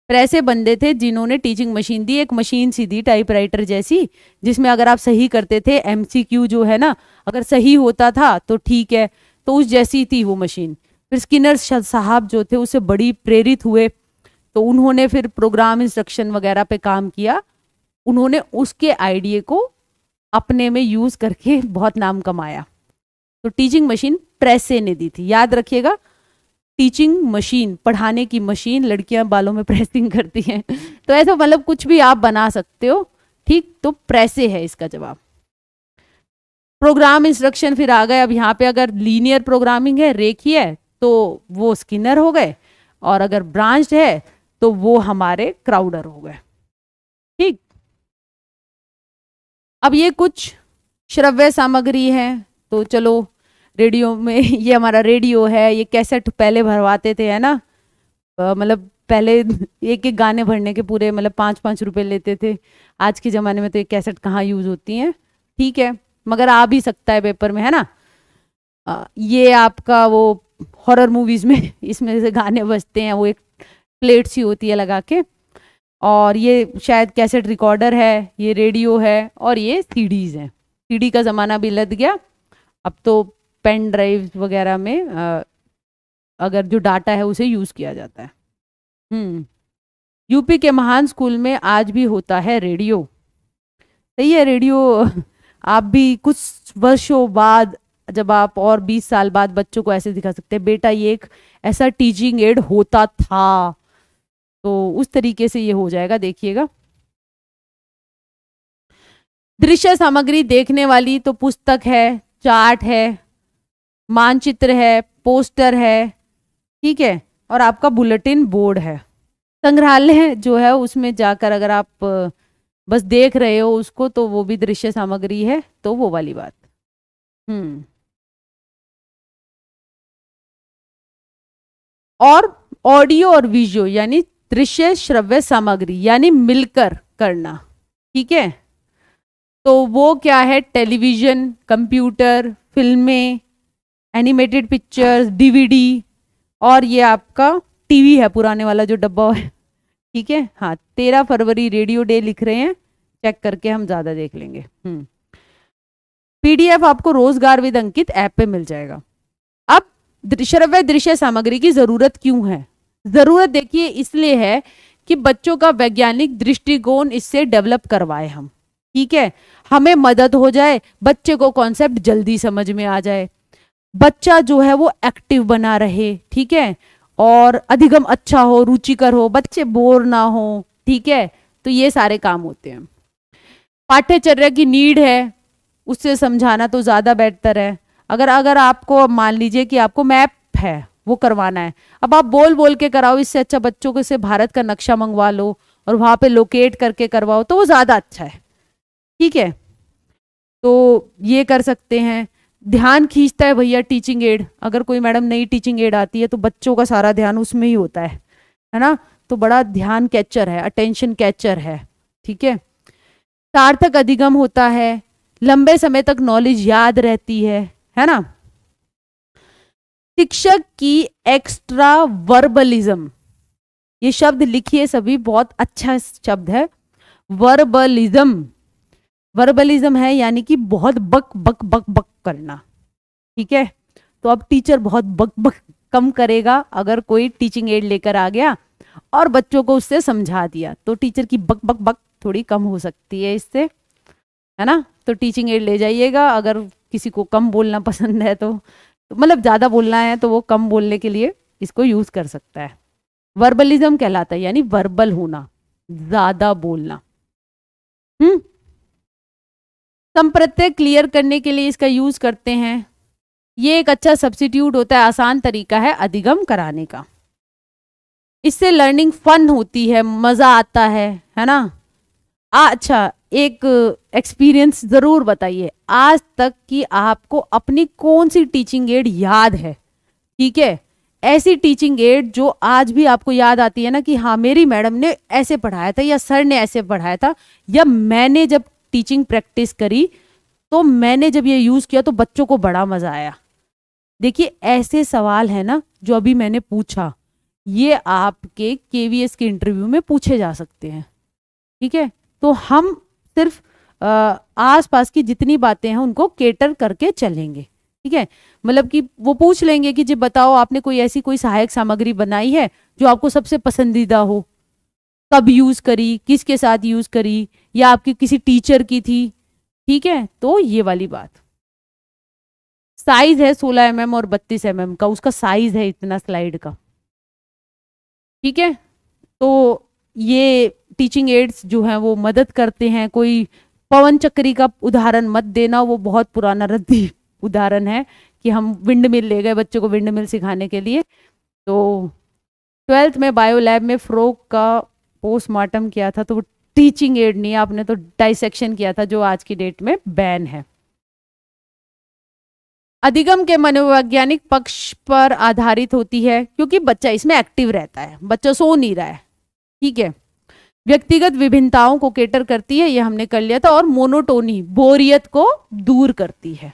प्रेसे बंदे थे जिन्होंने टीचिंग मशीन दी एक मशीन सी दी टाइपराइटर जैसी जिसमें अगर आप सही करते थे एमसीक्यू जो है ना अगर सही होता था तो ठीक है तो उस जैसी थी वो मशीन फिर स्किनर साहब जो थे उसे बड़ी प्रेरित हुए तो उन्होंने फिर प्रोग्राम इंस्ट्रक्शन वगैरह पे काम किया उन्होंने उसके आइडिए को अपने में यूज़ करके बहुत नाम कमाया तो टीचिंग मशीन प्रेसे ने दी थी याद रखिएगा टीचिंग मशीन पढ़ाने की मशीन लड़कियां बालों में प्रेसिंग करती हैं तो ऐसा मतलब कुछ भी आप बना सकते हो ठीक तो प्रेसे है इसका जवाब प्रोग्राम इंस्ट्रक्शन फिर आ गए अब यहाँ पे अगर लीनियर प्रोग्रामिंग है रेखी है तो वो स्किनर हो गए और अगर ब्रांच है तो वो हमारे क्राउडर हो गए ठीक अब ये कुछ श्रव्य सामग्री है तो चलो रेडियो में *laughs* ये हमारा रेडियो है ये कैसेट पहले भरवाते थे है ना मतलब पहले *laughs* एक एक गाने भरने के पूरे मतलब पाँच पाँच रुपए लेते थे आज के ज़माने में तो ये कैसेट कहाँ यूज़ होती हैं ठीक है मगर आ भी सकता है पेपर में है ना आ, ये आपका वो हॉरर मूवीज़ में *laughs* इसमें से गाने बजते हैं वो एक प्लेट्स ही होती है लगा के और ये शायद कैसेट रिकॉर्डर है ये रेडियो है और ये सीडीज़ हैं सीडी का ज़माना भी लद गया अब तो पेन ड्राइव वगैरह में आ, अगर जो डाटा है उसे यूज़ किया जाता है हम्म। यूपी के महान स्कूल में आज भी होता है रेडियो सही है रेडियो आप भी कुछ वर्षों बाद जब आप और 20 साल बाद बच्चों को ऐसे दिखा सकते हैं बेटा ये एक ऐसा टीचिंग एड होता था तो उस तरीके से ये हो जाएगा देखिएगा दृश्य सामग्री देखने वाली तो पुस्तक है चार्ट है मानचित्र है पोस्टर है ठीक है और आपका बुलेटिन बोर्ड है संग्रहालय जो है उसमें जाकर अगर आप बस देख रहे हो उसको तो वो भी दृश्य सामग्री है तो वो वाली बात हम्म और ऑडियो और विजुअल यानी दृश्य श्रव्य सामग्री यानी मिलकर करना ठीक है तो वो क्या है टेलीविज़न कंप्यूटर फिल्में एनिमेटेड पिक्चर्स डीवीडी और ये आपका टीवी है पुराने वाला जो डब्बा है ठीक है हाँ तेरह फरवरी रेडियो डे लिख रहे हैं चेक करके हम ज़्यादा देख लेंगे हम्म। पीडीएफ आपको रोजगार विद अंकित ऐप पे मिल जाएगा अब श्रव्य दृश्य सामग्री की ज़रूरत क्यों है ज़रूरत देखिए इसलिए है कि बच्चों का वैज्ञानिक दृष्टिकोण इससे डेवलप करवाए हम ठीक है हमें मदद हो जाए बच्चे को कॉन्सेप्ट जल्दी समझ में आ जाए बच्चा जो है वो एक्टिव बना रहे ठीक है और अधिगम अच्छा हो रुचिकर हो बच्चे बोर ना हो ठीक है तो ये सारे काम होते हैं पाठ्यचर्या की नीड है उससे समझाना तो ज़्यादा बेहतर है अगर अगर आपको मान लीजिए कि आपको मैप है वो करवाना है अब आप बोल बोल के कराओ इससे अच्छा बच्चों को से भारत का नक्शा मंगवा लो और वहां पे लोकेट करके करवाओ तो वो ज़्यादा अच्छा है ठीक है तो ये कर सकते हैं ध्यान खींचता है भैया टीचिंग एड अगर कोई मैडम नई टीचिंग एड आती है तो बच्चों का सारा ध्यान उसमें ही होता है है ना तो बड़ा ध्यान कैचर है अटेंशन कैचर है ठीक है सार्थक अधिगम होता है लंबे समय तक नॉलेज याद रहती है है ना शिक्षक की एक्स्ट्रा वर्बलिज्म ये शब्द लिखिए सभी बहुत अच्छा शब्द है वर्बलिज्म वर्बलिज्म है यानी कि बहुत बक बक बक बक करना ठीक है तो अब टीचर बहुत बक बक कम करेगा अगर कोई टीचिंग एड लेकर आ गया और बच्चों को उससे समझा दिया तो टीचर की बक बक बक थोड़ी कम हो सकती है इससे है ना तो टीचिंग एड ले जाइएगा अगर किसी को कम बोलना पसंद है तो मतलब ज़्यादा बोलना है तो वो कम बोलने के लिए इसको यूज़ कर सकता है वर्बलिज्म कहलाता है यानी वर्बल होना ज़्यादा बोलना हम्म संप्रत्यय क्लियर करने के लिए इसका यूज़ करते हैं ये एक अच्छा सब्सिट्यूट होता है आसान तरीका है अधिगम कराने का इससे लर्निंग फन होती है मज़ा आता है है ना अच्छा एक एक्सपीरियंस ज़रूर बताइए आज तक कि आपको अपनी कौन सी टीचिंग एड याद है ठीक है ऐसी टीचिंग एड जो आज भी आपको याद आती है ना कि हाँ मेरी मैडम ने ऐसे पढ़ाया था या सर ने ऐसे पढ़ाया था या मैंने जब टीचिंग प्रैक्टिस करी तो मैंने जब ये यूज़ किया तो बच्चों को बड़ा मज़ा आया देखिए ऐसे सवाल है ना जो अभी मैंने पूछा ये आपके के के इंटरव्यू में पूछे जा सकते हैं ठीक है तो हम सिर्फ आसपास की जितनी बातें हैं उनको केटर करके चलेंगे ठीक है मतलब कि वो पूछ लेंगे कि जी बताओ आपने कोई ऐसी कोई सहायक सामग्री बनाई है जो आपको सबसे पसंदीदा हो कब यूज़ करी किसके साथ यूज़ करी या आपकी किसी टीचर की थी ठीक है तो ये वाली बात साइज है 16 एम mm और 32 एम mm का उसका साइज है इतना स्लाइड का ठीक है तो ये टीचिंग एड्स जो हैं वो मदद करते हैं कोई पवन चक्री का उदाहरण मत देना वो बहुत पुराना रद्दी उदाहरण है कि हम विंड मिल ले गए बच्चों को विंड मिल सिखाने के लिए तो ट्वेल्थ में बायो लैब में फ्रोक का पोस्टमार्टम किया था तो वो टीचिंग एड नहीं आपने तो डाइसेक्शन किया था जो आज की डेट में बैन है अधिगम के मनोवैज्ञानिक पक्ष पर आधारित होती है क्योंकि बच्चा इसमें एक्टिव रहता है बच्चा सो नहीं रहा है ठीक है व्यक्तिगत विभिन्नताओं को केटर करती है ये हमने कर लिया था और मोनोटोनी बोरियत को दूर करती है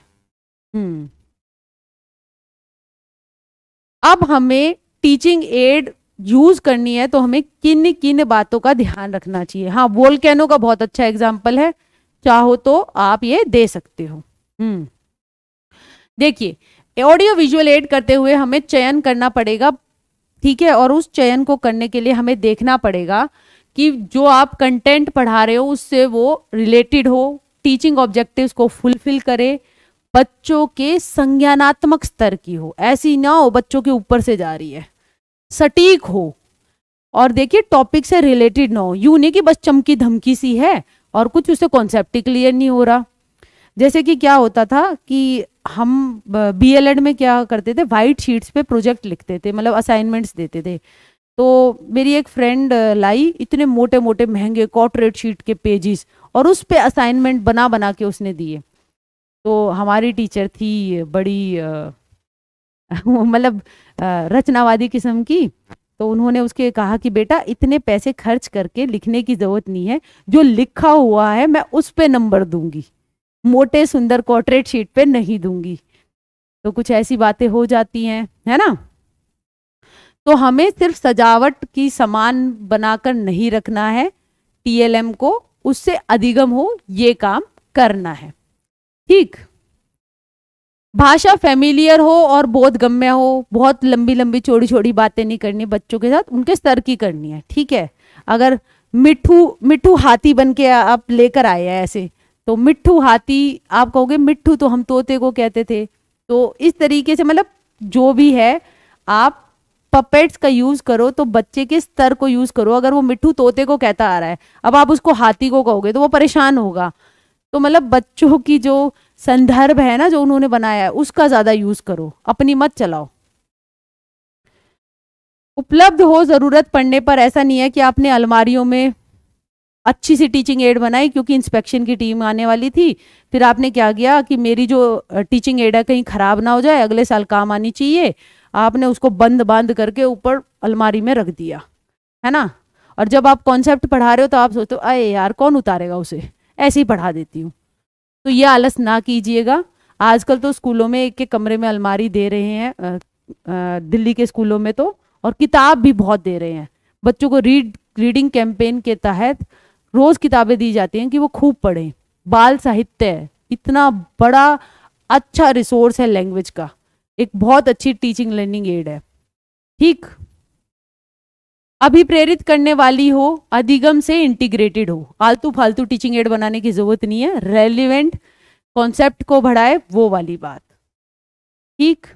हम्म। अब हमें टीचिंग एड यूज करनी है तो हमें किन किन बातों का ध्यान रखना चाहिए हाँ वोल्केनो का बहुत अच्छा एग्जाम्पल है चाहो तो आप ये दे सकते हो हम्म देखिए ऑडियो विजुअल एड करते हुए हमें चयन करना पड़ेगा ठीक है और उस चयन को करने के लिए हमें देखना पड़ेगा कि जो आप कंटेंट पढ़ा रहे हो उससे वो रिलेटेड हो टीचिंग ऑब्जेक्टिव्स को फुलफिल करे बच्चों के संज्ञानात्मक स्तर की हो ऐसी ना हो बच्चों के ऊपर से जा रही है सटीक हो और देखिए टॉपिक से रिलेटेड ना हो यू नहीं कि बस चमकी धमकी सी है और कुछ उसे कॉन्सेप्ट ही क्लियर नहीं हो रहा जैसे कि क्या होता था कि हम बी में क्या करते थे वाइट शीट्स पे प्रोजेक्ट लिखते थे मतलब असाइनमेंट्स देते थे तो मेरी एक फ्रेंड लाई इतने मोटे मोटे महंगे कॉर्पोरेट शीट के पेजेस और उस पर असाइनमेंट बना बना के उसने दिए तो हमारी टीचर थी बड़ी *laughs* मतलब रचनावादी किस्म की तो उन्होंने उसके कहा कि बेटा इतने पैसे खर्च करके लिखने की ज़रूरत नहीं है जो लिखा हुआ है मैं उस पर नंबर दूंगी मोटे सुंदर कॉर्ट्रेट शीट पे नहीं दूंगी तो कुछ ऐसी बातें हो जाती हैं है ना तो हमें सिर्फ सजावट की सामान बनाकर नहीं रखना है टीएलएम को उससे अधिगम हो ये काम करना है ठीक भाषा फेमिलियर हो और बहुत गम्य हो बहुत लंबी लंबी छोटी छोटी बातें नहीं करनी बच्चों के साथ उनके स्तर की करनी है ठीक है अगर मिठू मिठू हाथी बन के आप लेकर आए हैं ऐसे तो मिट्ठू हाथी आप कहोगे मिट्ठू तो हम तोते को कहते थे तो इस तरीके से मतलब जो भी है आप पपेट्स का यूज करो तो बच्चे के स्तर को यूज करो अगर वो मिट्ठू तोते को कहता आ रहा है अब आप उसको हाथी को कहोगे तो वो परेशान होगा तो मतलब बच्चों की जो संदर्भ है ना जो उन्होंने बनाया है उसका ज्यादा यूज करो अपनी मत चलाओ उपलब्ध हो जरूरत पड़ने पर ऐसा नहीं है कि आपने अलमारियों में अच्छी सी टीचिंग एड बनाई क्योंकि इंस्पेक्शन की टीम आने वाली थी फिर आपने क्या किया कि मेरी जो टीचिंग एड है कहीं ख़राब ना हो जाए अगले साल काम आनी चाहिए आपने उसको बंद बांध करके ऊपर अलमारी में रख दिया है ना और जब आप कॉन्सेप्ट पढ़ा रहे हो तो आप सोचते हो अरे यार कौन उतारेगा उसे ऐसे ही पढ़ा देती हूँ तो ये आलस ना कीजिएगा आजकल तो स्कूलों में एक एक कमरे में अलमारी दे रहे हैं दिल्ली के स्कूलों में तो और किताब भी बहुत दे रहे हैं बच्चों को रीड रीडिंग कैंपेन के तहत रोज़ किताबें दी जाती हैं कि वो खूब पढ़ें बाल साहित्य है इतना बड़ा अच्छा रिसोर्स है लैंग्वेज का एक बहुत अच्छी टीचिंग लर्निंग एड है ठीक अभी प्रेरित करने वाली हो अधिगम से इंटीग्रेटेड हो आलतू फालतू टीचिंग एड बनाने की जरूरत नहीं है रेलिवेंट कॉन्सेप्ट को बढ़ाए वो वाली बात ठीक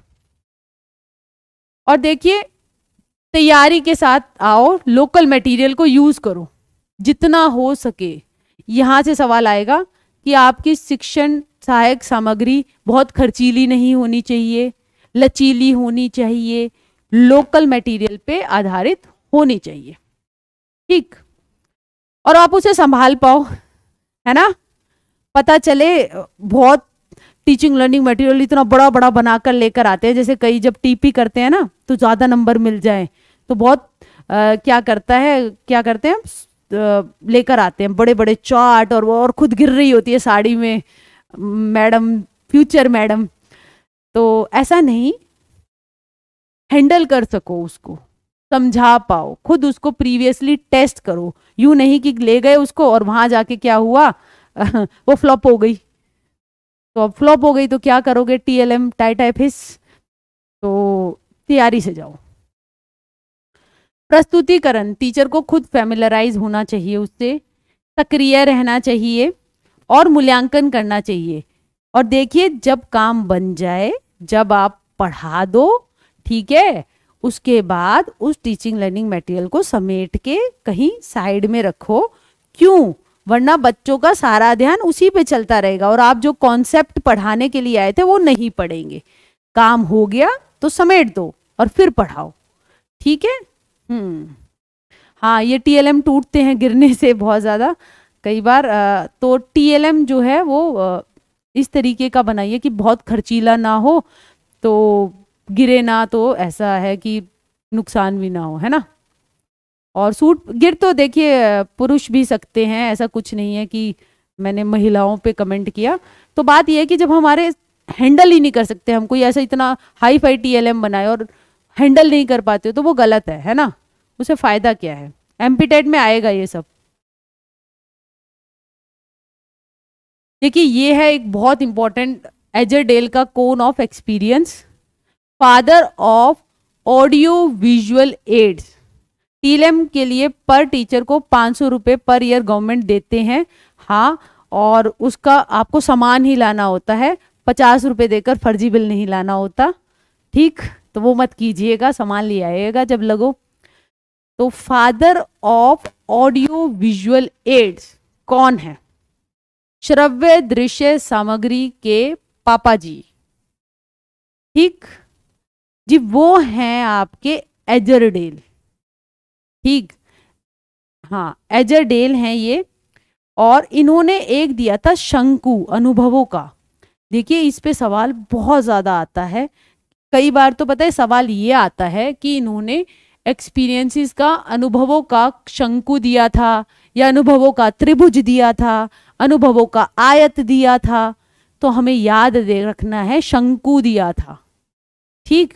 और देखिए तैयारी के साथ आओ लोकल मटेरियल को यूज करो जितना हो सके यहाँ से सवाल आएगा कि आपकी शिक्षण सहायक सामग्री बहुत खर्चीली नहीं होनी चाहिए लचीली होनी चाहिए लोकल मटेरियल पे आधारित होनी चाहिए ठीक और आप उसे संभाल पाओ है ना पता चले बहुत टीचिंग लर्निंग मटेरियल इतना बड़ा बड़ा बनाकर लेकर आते हैं जैसे कई जब टीपी करते हैं ना तो ज़्यादा नंबर मिल जाए तो बहुत आ, क्या करता है क्या करते हैं लेकर आते हैं बड़े बड़े चाट और वो और खुद गिर रही होती है साड़ी में मैडम फ्यूचर मैडम तो ऐसा नहीं हैंडल कर सको उसको समझा पाओ खुद उसको प्रीवियसली टेस्ट करो यू नहीं कि ले गए उसको और वहां जाके क्या हुआ *laughs* वो फ्लॉप हो गई तो अब फ्लॉप हो गई तो क्या करोगे टीएलएम टाइटाइफिस तो तैयारी से जाओ प्रस्तुतिकरण टीचर को खुद फैमिलराइज होना चाहिए उससे सक्रिय रहना चाहिए और मूल्यांकन करना चाहिए और देखिए जब काम बन जाए जब आप पढ़ा दो ठीक है उसके बाद उस टीचिंग लर्निंग मटेरियल को समेट के कहीं साइड में रखो क्यों वरना बच्चों का सारा ध्यान उसी पे चलता रहेगा और आप जो कॉन्सेप्ट पढ़ाने के लिए आए थे वो नहीं पढ़ेंगे काम हो गया तो समेट दो और फिर पढ़ाओ ठीक है हम्म। हाँ ये टीएलएम टूटते हैं गिरने से बहुत ज़्यादा कई बार तो टीएलएम जो है वो इस तरीके का बनाइए कि बहुत खर्चीला ना हो तो गिरे ना तो ऐसा है कि नुकसान भी ना हो है ना और सूट गिर तो देखिए पुरुष भी सकते हैं ऐसा कुछ नहीं है कि मैंने महिलाओं पे कमेंट किया तो बात यह है कि जब हमारे हैंडल ही नहीं कर सकते हम कोई ऐसा इतना hi fi T L M बनाए और हैंडल नहीं कर पाते हो तो वो गलत है है ना उसे फ़ायदा क्या है एम्पीटेड में आएगा ये सब देखिए ये है एक बहुत इंपॉर्टेंट एजर डेल का cone of experience father of audio visual aids TLM के लिए पर टीचर को पाँच सौ रुपये पर ईयर गवर्नमेंट देते हैं हाँ और उसका आपको सामान ही लाना होता है पचास रुपये देकर फर्जी बिल नहीं लाना होता ठीक तो वो मत कीजिएगा सामान ले आइएगा जब लगो तो father of audio visual aids कौन है श्रव्य दृश्य सामग्री के पापा जी ठीक जी वो हैं आपके एजरडेल ठीक हाँ एजरडेल हैं ये और इन्होंने एक दिया था शंकु अनुभवों का देखिए इस पे सवाल बहुत ज़्यादा आता है कई बार तो पता है सवाल ये आता है कि इन्होंने एक्सपीरियंसिस का अनुभवों का शंकु दिया था या अनुभवों का त्रिभुज दिया था अनुभवों का आयत दिया था तो हमें याद रखना है शंकु दिया था ठीक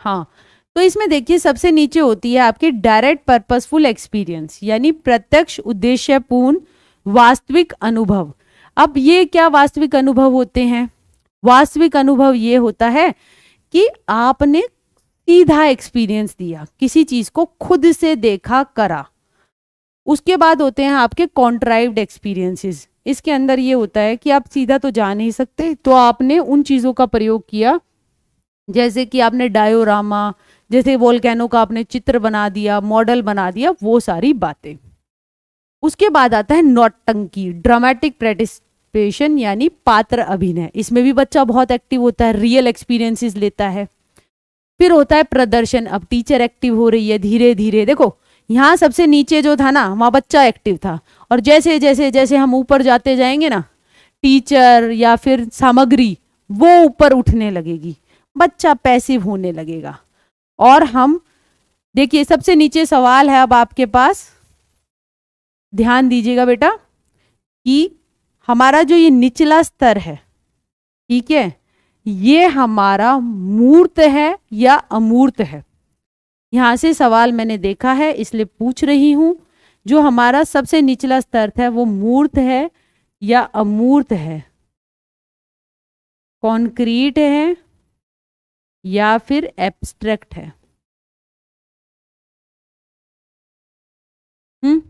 हाँ तो इसमें देखिए सबसे नीचे होती है आपके डायरेक्ट पर्पसफुल एक्सपीरियंस यानी प्रत्यक्ष उद्देश्यपूर्ण वास्तविक अनुभव अब ये क्या वास्तविक अनुभव होते हैं वास्तविक अनुभव ये होता है कि आपने सीधा एक्सपीरियंस दिया किसी चीज को खुद से देखा करा उसके बाद होते हैं आपके कॉन्ट्राइव्ड एक्सपीरियंसेस इसके अंदर ये होता है कि आप सीधा तो जा नहीं सकते तो आपने उन चीज़ों का प्रयोग किया जैसे कि आपने डायोरामा जैसे कैनो का आपने चित्र बना दिया मॉडल बना दिया वो सारी बातें उसके बाद आता है नौटंकी ड्रामेटिक पार्टिसिपेशन यानी पात्र अभिनय इसमें भी बच्चा बहुत एक्टिव होता है रियल एक्सपीरियंसेस लेता है फिर होता है प्रदर्शन अब टीचर एक्टिव हो रही है धीरे धीरे देखो यहाँ सबसे नीचे जो था ना वहाँ बच्चा एक्टिव था और जैसे जैसे जैसे हम ऊपर जाते जाएंगे ना टीचर या फिर सामग्री वो ऊपर उठने लगेगी बच्चा पैसिव होने लगेगा और हम देखिए सबसे नीचे सवाल है अब आपके पास ध्यान दीजिएगा बेटा कि हमारा जो ये निचला स्तर है ठीक है ये हमारा मूर्त है या अमूर्त है यहां से सवाल मैंने देखा है इसलिए पूछ रही हूं जो हमारा सबसे निचला स्तर है वो मूर्त है या अमूर्त है कॉन्क्रीट है या फिर एब्स्ट्रैक्ट है हुँ? हम्म?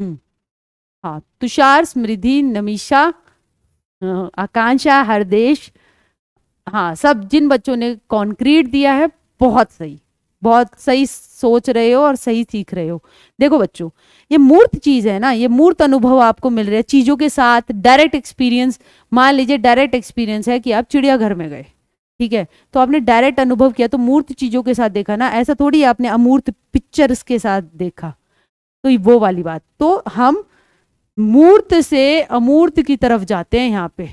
हुँ? हम्म। हाँ तुषार समृद्धि नमीशा आकांक्षा हरदेश हाँ सब जिन बच्चों ने कंक्रीट दिया है बहुत सही बहुत सही सोच रहे हो और सही सीख रहे हो देखो बच्चों ये मूर्त चीज है ना ये मूर्त अनुभव आपको मिल रहा है चीजों के साथ डायरेक्ट एक्सपीरियंस मान लीजिए डायरेक्ट एक्सपीरियंस है कि आप चिड़ियाघर में गए ठीक है तो आपने डायरेक्ट अनुभव किया तो मूर्त चीज़ों के साथ देखा ना ऐसा थोड़ी आपने अमूर्त पिक्चर्स के साथ देखा तो वो वाली बात तो हम मूर्त से अमूर्त की तरफ जाते हैं यहाँ पे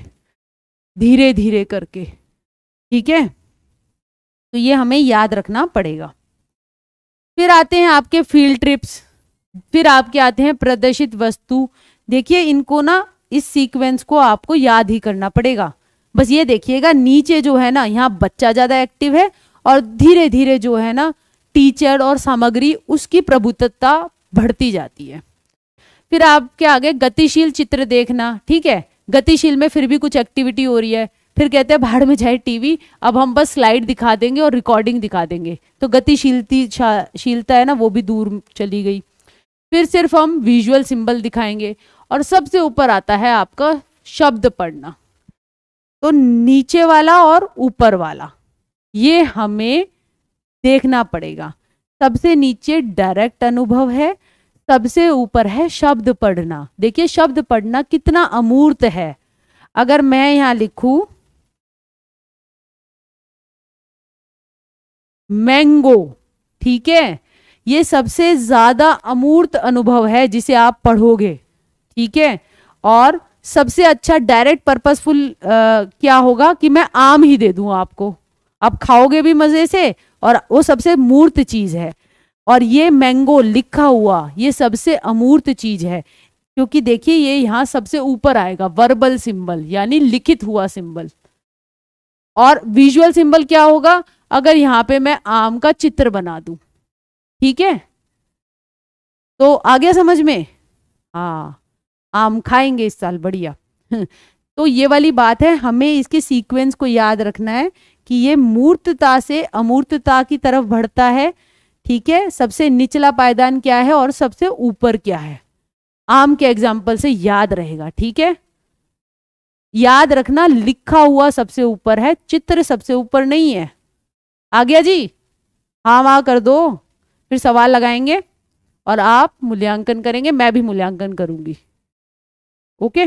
धीरे धीरे करके ठीक है तो ये हमें याद रखना पड़ेगा फिर आते हैं आपके फील्ड ट्रिप्स फिर आपके आते हैं प्रदर्शित वस्तु देखिए इनको ना इस सीक्वेंस को आपको याद ही करना पड़ेगा बस ये देखिएगा नीचे जो है ना यहाँ बच्चा ज़्यादा एक्टिव है और धीरे धीरे जो है ना टीचर और सामग्री उसकी प्रभुत्वता बढ़ती जाती है फिर आपके आगे गतिशील चित्र देखना ठीक है गतिशील में फिर भी कुछ एक्टिविटी हो रही है फिर कहते हैं भाड़ में जाए टीवी अब हम बस स्लाइड दिखा देंगे और रिकॉर्डिंग दिखा देंगे तो गतिशीलती शीलता है ना वो भी दूर चली गई फिर सिर्फ हम विजुअल सिंबल दिखाएंगे और सबसे ऊपर आता है आपका शब्द पढ़ना तो नीचे वाला और ऊपर वाला ये हमें देखना पड़ेगा सबसे नीचे डायरेक्ट अनुभव है सबसे ऊपर है शब्द पढ़ना देखिए शब्द पढ़ना कितना अमूर्त है अगर मैं यहाँ लिखूं मैंगो ठीक है ये सबसे ज्यादा अमूर्त अनुभव है जिसे आप पढ़ोगे ठीक है और सबसे अच्छा डायरेक्ट पर्पसफुल क्या होगा कि मैं आम ही दे दूं आपको आप खाओगे भी मज़े से और वो सबसे मूर्त चीज़ है और ये मैंगो लिखा हुआ ये सबसे अमूर्त चीज़ है क्योंकि देखिए ये यहाँ सबसे ऊपर आएगा वर्बल सिंबल यानी लिखित हुआ सिंबल और विजुअल सिंबल क्या होगा अगर यहाँ पे मैं आम का चित्र बना दू ठीक है तो आ गया समझ में हाँ आम खाएंगे इस साल बढ़िया तो ये वाली बात है हमें इसके सीक्वेंस को याद रखना है कि ये मूर्तता से अमूर्तता की तरफ बढ़ता है ठीक है सबसे निचला पायदान क्या है और सबसे ऊपर क्या है आम के एग्जाम्पल से याद रहेगा ठीक है याद रखना लिखा हुआ सबसे ऊपर है चित्र सबसे ऊपर नहीं है आ गया जी हाँ वहाँ कर दो फिर सवाल लगाएंगे और आप मूल्यांकन करेंगे मैं भी मूल्यांकन करूंगी ओके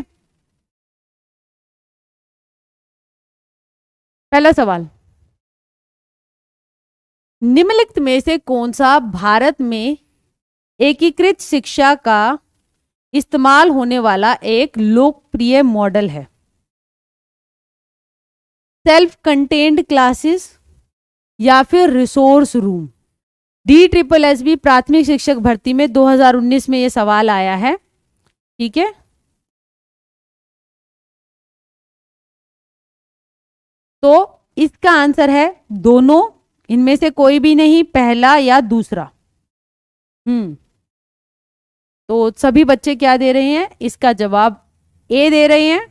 पहला सवाल निम्नलिखित में से कौन सा भारत में एकीकृत शिक्षा का इस्तेमाल होने वाला एक लोकप्रिय मॉडल है सेल्फ कंटेन्ड क्लासेस या फिर resource room D triple S B प्राथमिक शिक्षक भर्ती में 2019 में यह सवाल आया है ठीक है तो इसका आंसर है दोनों इनमें से कोई भी नहीं पहला या दूसरा हम्म तो सभी बच्चे क्या दे रहे हैं इसका जवाब ए दे रहे हैं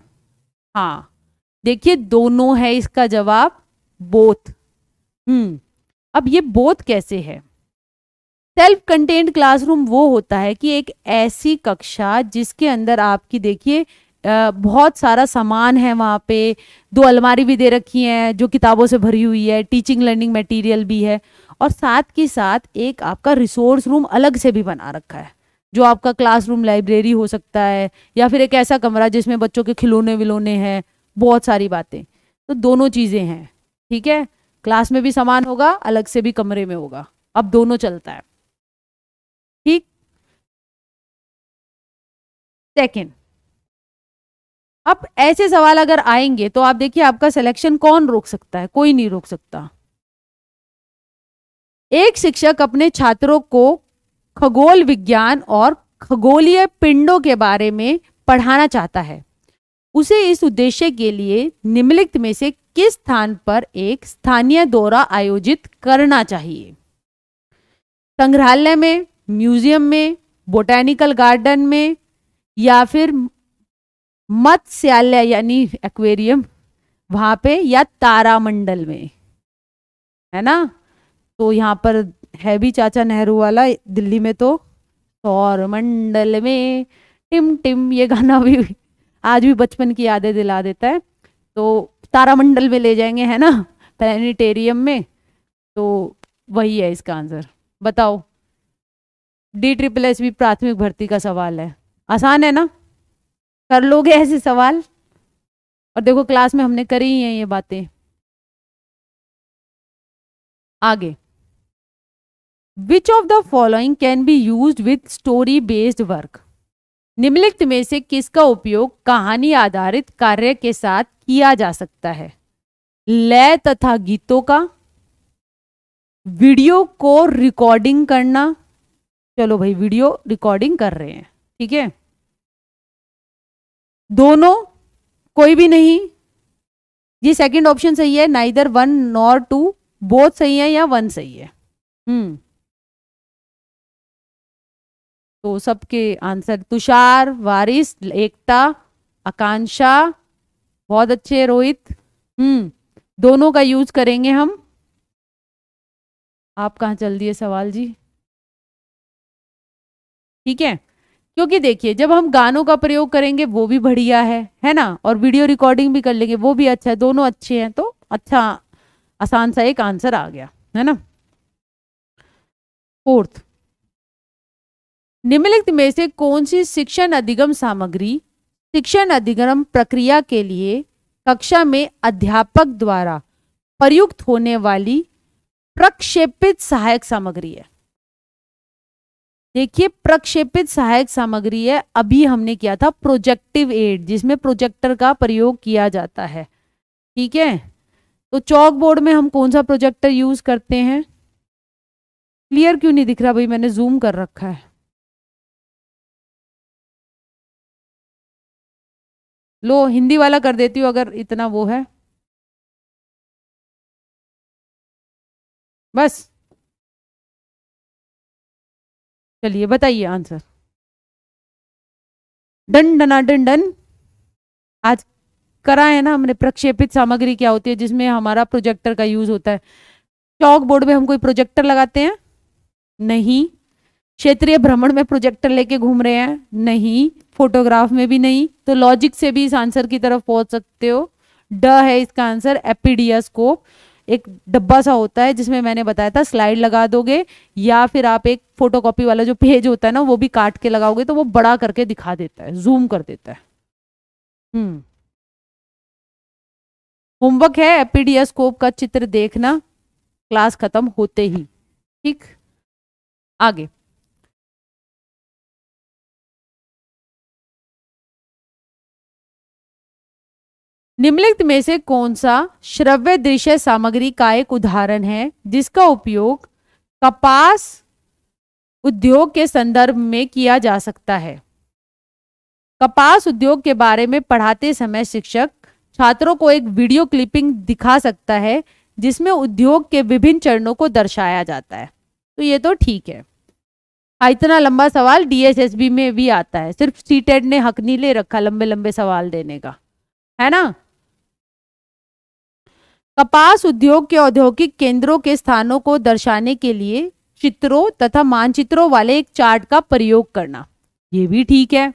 हाँ देखिए दोनों है इसका जवाब बोथ हम्म अब ये बोथ कैसे है सेल्फ कंटेंट क्लासरूम वो होता है कि एक ऐसी कक्षा जिसके अंदर आपकी देखिए बहुत सारा सामान है वहाँ पे दो अलमारी भी दे रखी हैं जो किताबों से भरी हुई है टीचिंग लर्निंग मटेरियल भी है और साथ के साथ एक आपका रिसोर्स रूम अलग से भी बना रखा है जो आपका क्लासरूम लाइब्रेरी हो सकता है या फिर एक ऐसा कमरा जिसमें बच्चों के खिलौने विलौने हैं बहुत सारी बातें तो दोनों चीज़ें हैं ठीक है क्लास में भी सामान होगा अलग से भी कमरे में होगा अब दोनों चलता है ठीक सेकेंड अब ऐसे सवाल अगर आएंगे तो आप देखिए आपका सिलेक्शन कौन रोक सकता है कोई नहीं रोक सकता एक शिक्षक अपने छात्रों को खगोल विज्ञान और खगोलीय पिंडों के बारे में पढ़ाना चाहता है उसे इस उद्देश्य के लिए निम्नलिखित में से किस स्थान पर एक स्थानीय दौरा आयोजित करना चाहिए संग्रहालय में म्यूजियम में बोटैनिकल गार्डन में या फिर मत्स्यालय यानी एक्वेरियम वहां पे या तारामंडल में है ना तो यहाँ पर है भी चाचा नेहरू वाला दिल्ली में तो सौर मंडल में टिम टिम ये गाना भी आज भी बचपन की यादें दिला देता है तो तारामंडल में ले जाएंगे है ना प्लेनिटेरियम में तो वही है इसका आंसर बताओ डी ट्रिपल एस भी प्राथमिक भर्ती का सवाल है आसान है ना कर लोगे ऐसे सवाल और देखो क्लास में हमने करी ही हैं ये बातें आगे which of the following can be use with story based work निम्नलिखित में से किसका उपयोग कहानी आधारित कार्य के साथ किया जा सकता है लय तथा गीतों का वीडियो को रिकॉर्डिंग करना चलो भाई वीडियो रिकॉर्डिंग कर रहे हैं ठीक है दोनों कोई भी नहीं ये सेकंड ऑप्शन सही है neither one nor two both सही है या वन सही है हम्म तो सबके आंसर तुषार वारिस एकता आकांक्षा बहुत अच्छे रोहित हम्म दोनों का यूज करेंगे हम आप कहाँ चल दिए सवाल जी ठीक है क्योंकि देखिए जब हम गानों का प्रयोग करेंगे वो भी बढ़िया है है ना और वीडियो रिकॉर्डिंग भी कर लेंगे वो भी अच्छा है दोनों अच्छे हैं तो अच्छा आसान सा एक आंसर आ गया है ना फोर्थ निम्नलिखित में से कौन सी शिक्षण अधिगम सामग्री शिक्षण अधिगम प्रक्रिया के लिए कक्षा में अध्यापक द्वारा प्रयुक्त होने वाली प्रक्षेपित सहायक सामग्री है देखिए प्रक्षेपित सहायक सामग्री है अभी हमने किया था प्रोजेक्टिव एड जिसमें प्रोजेक्टर का प्रयोग किया जाता है ठीक है तो चौक बोर्ड में हम कौन सा प्रोजेक्टर यूज करते हैं क्लियर क्यों नहीं दिख रहा भाई मैंने जूम कर रखा है लो हिंदी वाला कर देती हूँ अगर इतना वो है बस चलिए बताइए answer done done done done आज करा है ना हमने प्रक्षेपित सामग्री क्या होती है जिसमें हमारा प्रोजेक्टर का यूज होता है चौक बोर्ड में हम कोई प्रोजेक्टर लगाते हैं नहीं क्षेत्रीय भ्रमण में प्रोजेक्टर लेके घूम रहे हैं नहीं फोटोग्राफ में भी नहीं तो लॉजिक से भी इस आंसर की तरफ पहुंच सकते हो ड है इसका आंसर एपिडियास्कोप एक डब्बा सा होता है जिसमें मैंने बताया था स्लाइड लगा दोगे या फिर आप एक फोटोकॉपी वाला जो पेज होता है ना वो भी काट के लगाओगे तो वो बड़ा करके दिखा देता है जूम कर देता है हम्म होमवर्क है एपीडियास्कोप का चित्र देखना क्लास खत्म होते ही ठीक आगे निम्नलिखित में से कौन सा श्रव्य दृश्य सामग्री का एक उदाहरण है जिसका उपयोग कपास उद्योग के संदर्भ में किया जा सकता है कपास उद्योग के बारे में पढ़ाते समय शिक्षक छात्रों को एक वीडियो क्लिपिंग दिखा सकता है जिसमें उद्योग के विभिन्न चरणों को दर्शाया जाता है तो ये तो ठीक है इतना लंबा सवाल डीएसएसबी में भी आता है सिर्फ सीटेड e ने हक नहीं ले रखा लंबे लंबे सवाल देने का है ना कपास उद्योग के औद्योगिक केंद्रों के स्थानों को दर्शाने के लिए चित्रों तथा मानचित्रों वाले एक चार्ट का प्रयोग करना ये भी ठीक है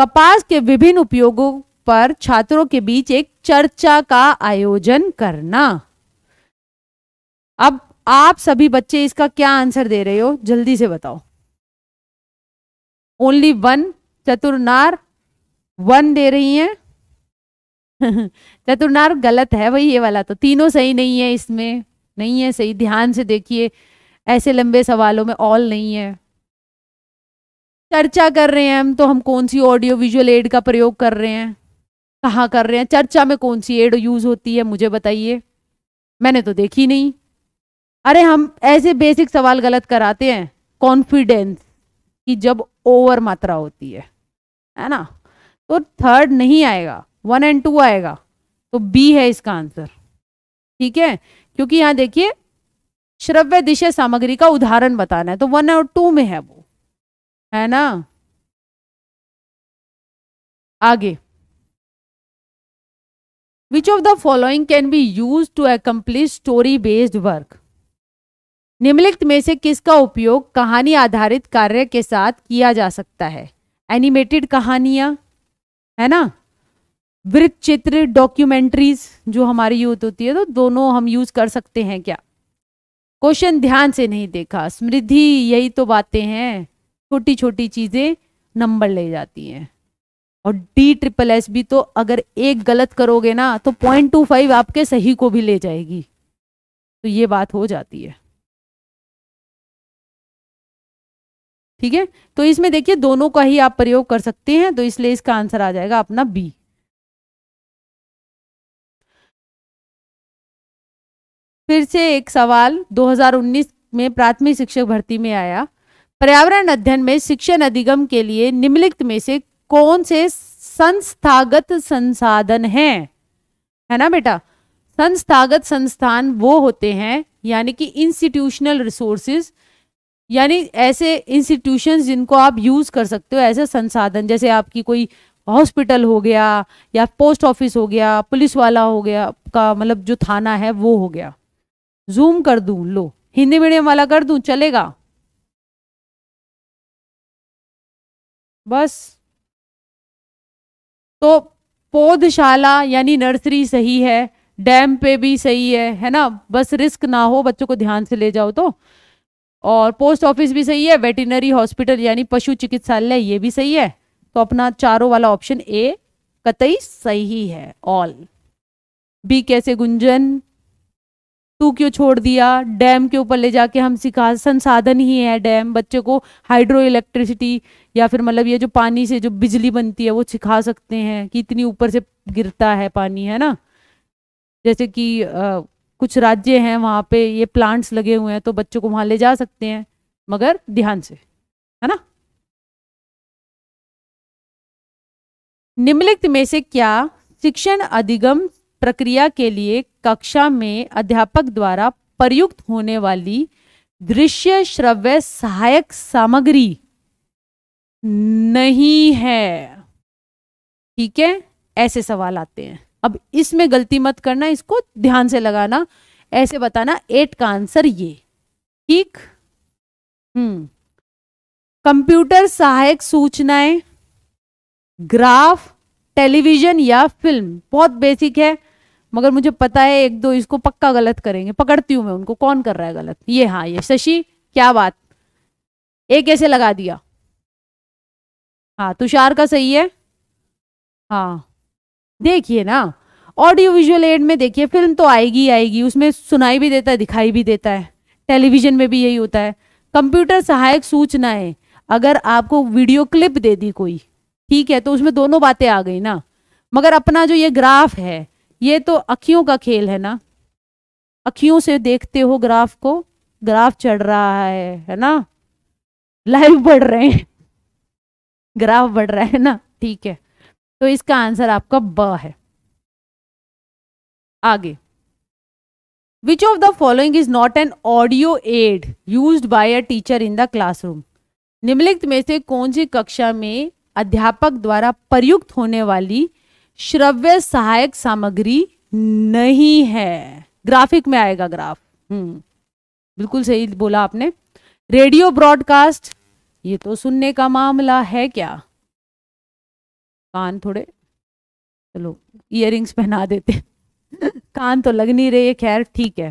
कपास के विभिन्न उपयोगों पर छात्रों के बीच एक चर्चा का आयोजन करना अब आप सभी बच्चे इसका क्या आंसर दे रहे हो जल्दी से बताओ ओनली वन चतुर्नार वन दे रही हैं *laughs* चतुर्नार गलत है वही ये वाला तो तीनों सही नहीं है इसमें नहीं है सही ध्यान से देखिए ऐसे लंबे सवालों में ऑल नहीं है चर्चा कर रहे हैं हम तो हम कौन सी ऑडियो विजुअल एड का प्रयोग कर रहे हैं कहाँ कर रहे हैं चर्चा में कौन सी एड यूज़ होती है मुझे बताइए मैंने तो देखी नहीं अरे हम ऐसे बेसिक सवाल गलत कराते हैं कॉन्फिडेंस की जब ओवर मात्रा होती है है ना तो थर्ड नहीं आएगा वन एंड टू आएगा तो बी है इसका आंसर ठीक है क्योंकि यहां देखिए श्रव्य दिशा सामग्री का उदाहरण बताना है तो वन और टू में है वो है ना आगे which of the following can be use to a complete story based work निम्नलिखित में से किसका उपयोग कहानी आधारित कार्य के साथ किया जा सकता है एनिमेटेड कहानियां है ना वृत्त चित्र डॉक्यूमेंट्रीज जो हमारी यूथ होती है तो दोनों हम यूज कर सकते हैं क्या क्वेश्चन ध्यान से नहीं देखा समृद्धि यही तो बातें हैं छोटी छोटी चीजें नंबर ले जाती हैं और डी ट्रिपल एस भी तो अगर एक गलत करोगे ना तो पॉइंट टू फाइव आपके सही को भी ले जाएगी तो ये बात हो जाती है ठीक है तो इसमें देखिए दोनों का ही आप प्रयोग कर सकते हैं तो इसलिए इसका आंसर आ जाएगा अपना बी फिर से एक सवाल 2019 में प्राथमिक शिक्षक भर्ती में आया पर्यावरण अध्ययन में शिक्षण अधिगम के लिए निम्नलिखित में से कौन से संस्थागत संसाधन हैं है ना बेटा संस्थागत संस्थान वो होते हैं यानी कि इंस्टीट्यूशनल रिसोर्सेज यानी ऐसे इंस्टीट्यूशंस जिनको आप यूज़ कर सकते हो ऐसे संसाधन जैसे आपकी कोई हॉस्पिटल हो गया या पोस्ट ऑफिस हो गया पुलिस वाला हो गया का मतलब जो थाना है वो हो गया जूम कर दू लो हिंदी मीडियम वाला कर दू चलेगा बस तो पौधशाला यानी नर्सरी सही है डैम पे भी सही है है ना बस रिस्क ना हो बच्चों को ध्यान से ले जाओ तो और पोस्ट ऑफिस भी सही है वेटिनरी हॉस्पिटल यानी पशु चिकित्सालय ये भी सही है तो अपना चारों वाला ऑप्शन ए कतई सही है ऑल बी कैसे गुंजन तू क्यों छोड़ दिया डैम के ऊपर ले जाके हम सिखा संसाधन ही है डैम बच्चे को हाइड्रो इलेक्ट्रिसिटी या फिर मतलब ये जो पानी से जो बिजली बनती है वो सिखा सकते हैं कि इतनी ऊपर से गिरता है पानी है ना जैसे कि आ, कुछ राज्य हैं वहाँ पे ये प्लांट्स लगे हुए हैं तो बच्चों को वहाँ ले जा सकते हैं मगर ध्यान से है ना निम्नलिखित में से क्या शिक्षण अधिगम प्रक्रिया के लिए कक्षा में अध्यापक द्वारा प्रयुक्त होने वाली दृश्य श्रव्य सहायक सामग्री नहीं है ठीक है ऐसे सवाल आते हैं अब इसमें गलती मत करना इसको ध्यान से लगाना ऐसे बताना एट का आंसर ये ठीक हम्म कंप्यूटर सहायक सूचनाएं ग्राफ टेलीविजन या फिल्म बहुत बेसिक है मगर मुझे पता है एक दो इसको पक्का गलत करेंगे पकड़ती हूँ मैं उनको कौन कर रहा है गलत ये हाँ ये शशि क्या बात एक ऐसे लगा दिया हाँ तुषार का सही है हाँ देखिए ना ऑडियो विजुअल एड में देखिए फिल्म तो आएगी आएगी उसमें सुनाई भी देता है दिखाई भी देता है टेलीविजन में भी यही होता है कंप्यूटर सहायक सूचनाएं अगर आपको वीडियो क्लिप दे दी कोई ठीक है तो उसमें दोनों बातें आ गई ना मगर अपना जो ये ग्राफ है ये तो अखियों का खेल है ना अखियों से देखते हो ग्राफ को ग्राफ चढ़ रहा है है ना लाइव बढ़ रहे हैं ग्राफ बढ़ रहा है ना ठीक है तो इसका आंसर आपका ब है आगे which of the following is not an audio aid use by a teacher in the classroom निम्नलिखित में से कौन सी कक्षा में अध्यापक द्वारा प्रयुक्त होने वाली श्रव्य सहायक सामग्री नहीं है ग्राफिक में आएगा ग्राफ हम्म बिल्कुल सही बोला आपने रेडियो ब्रॉडकास्ट ये तो सुनने का मामला है क्या कान थोड़े चलो इयर पहना देते कान तो लग नहीं रही है खैर ठीक है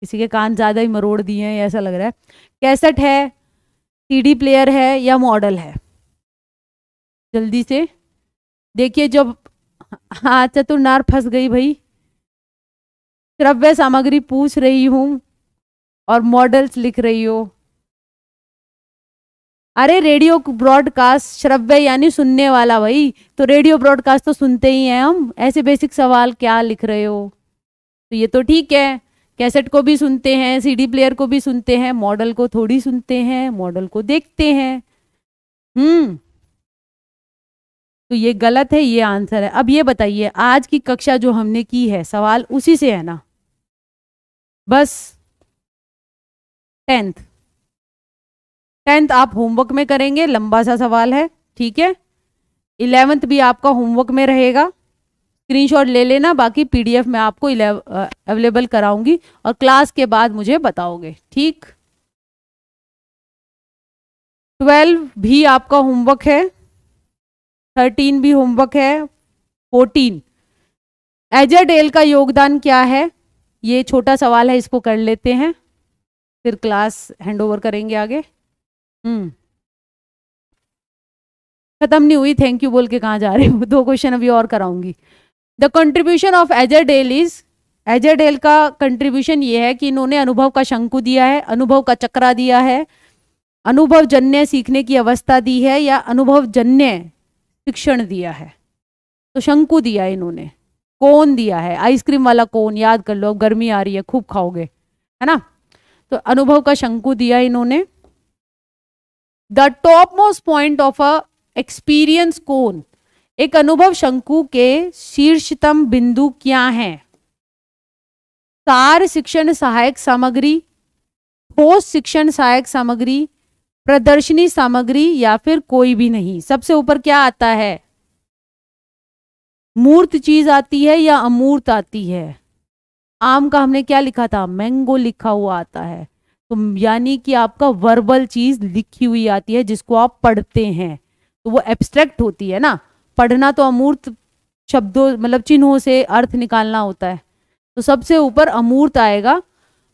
किसी के कान ज़्यादा ही मरोड़ दिए हैं ऐसा लग रहा है कैसेट है सीडी प्लेयर है या मॉडल है जल्दी से देखिए जब हाँ चतुर्नार नार फंस गई भाई द्रव्य सामग्री पूछ रही हूँ और मॉडल्स लिख रही हो अरे रेडियो ब्रॉडकास्ट श्रव्य यानी सुनने वाला भाई तो रेडियो ब्रॉडकास्ट तो सुनते ही हैं हम ऐसे बेसिक सवाल क्या लिख रहे हो तो ये तो ठीक है कैसेट को भी सुनते हैं सीडी प्लेयर को भी सुनते हैं मॉडल को थोड़ी सुनते हैं मॉडल को देखते हैं हम्म तो ये गलत है ये आंसर है अब ये बताइए आज की कक्षा जो हमने की है सवाल उसी से है ना बस टेंथ टेंथ आप होमवर्क में करेंगे लंबा सा सवाल है ठीक है इलेवेंथ भी आपका होमवर्क में रहेगा स्क्रीनशॉट ले लेना बाकी पीडीएफ में आपको अवेलेबल कराऊंगी और क्लास के बाद मुझे बताओगे ठीक ट्वेल्व भी आपका होमवर्क है थर्टीन भी होमवर्क है फोर्टीन डेल का योगदान क्या है ये छोटा सवाल है इसको कर लेते हैं फिर क्लास हैंडओवर करेंगे आगे हम्म खत्म नहीं हुई थैंक यू बोल के कहाँ जा रहे हो *laughs* दो क्वेश्चन अभी और कराऊंगी the contribution of ager del is ager Dale का कंट्रीब्यूशन ये है कि इन्होंने अनुभव का शंकु दिया है अनुभव का चक्रा दिया है अनुभव जन्य सीखने की अवस्था दी है या अनुभव जन्य शिक्षण दिया है तो शंकु दिया है इन्होंने कौन दिया है आइसक्रीम वाला कौन याद कर लो अब गर्मी आ रही है खूब खाओगे है ना तो अनुभव का शंकु दिया इन्होंने the top most point of a experience कौन एक अनुभव शंकु के शीर्षतम बिंदु क्या है सार शिक्षण सहायक सामग्री ठोस शिक्षण सहायक सामग्री प्रदर्शनी सामग्री या फिर कोई भी नहीं सबसे ऊपर क्या आता है मूर्त चीज आती है या अमूर्त आती है आम का हमने क्या लिखा था मैंगो लिखा हुआ आता है तो यानी कि आपका वर्बल चीज लिखी हुई आती है जिसको आप पढ़ते हैं तो वो एब्स्ट्रैक्ट होती है ना पढ़ना तो अमूर्त शब्दों मतलब चिन्हों से अर्थ निकालना होता है तो सबसे ऊपर अमूर्त आएगा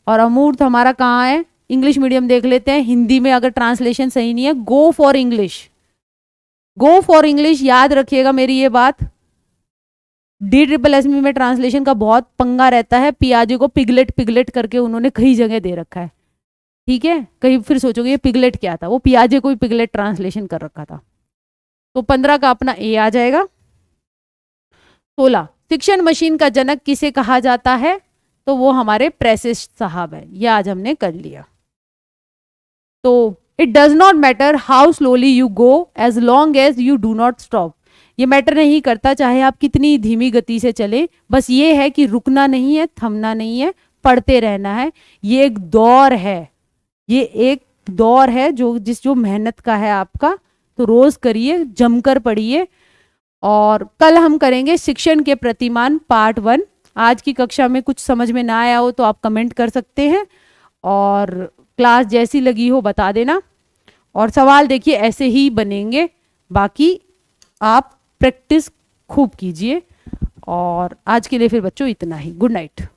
और अमूर्त हमारा कहाँ है इंग्लिश मीडियम देख लेते हैं हिंदी में अगर ट्रांसलेशन सही नहीं है go for English go for English याद रखिएगा मेरी ये बात डी ट्रिपल एस में ट्रांसलेशन का बहुत पंगा रहता है पियाजे को पिगलेट पिगलेट करके उन्होंने कई जगह दे रखा है ठीक है कहीं फिर सोचोगे ये पिगलेट क्या था वो पियाजे को भी पिगलेट ट्रांसलेशन कर रखा था तो पंद्रह का अपना ए आ जाएगा सोलह शिक्षण मशीन का जनक किसे कहा जाता है तो वो हमारे प्रेसिस साहब है यह आज हमने कर लिया तो it does not matter how slowly you go as long as you do not stop ये मैटर नहीं करता चाहे आप कितनी धीमी गति से चले बस ये है कि रुकना नहीं है थमना नहीं है पढ़ते रहना है ये एक दौर है ये एक दौर है जो जिस जो मेहनत का है आपका तो रोज करिए जमकर पढ़िए और कल हम करेंगे शिक्षण के प्रतिमान पार्ट वन आज की कक्षा में कुछ समझ में ना आया हो तो आप कमेंट कर सकते हैं और क्लास जैसी लगी हो बता देना और सवाल देखिए ऐसे ही बनेंगे बाकी आप प्रैक्टिस खूब कीजिए और आज के लिए फिर बच्चों इतना ही गुड नाइट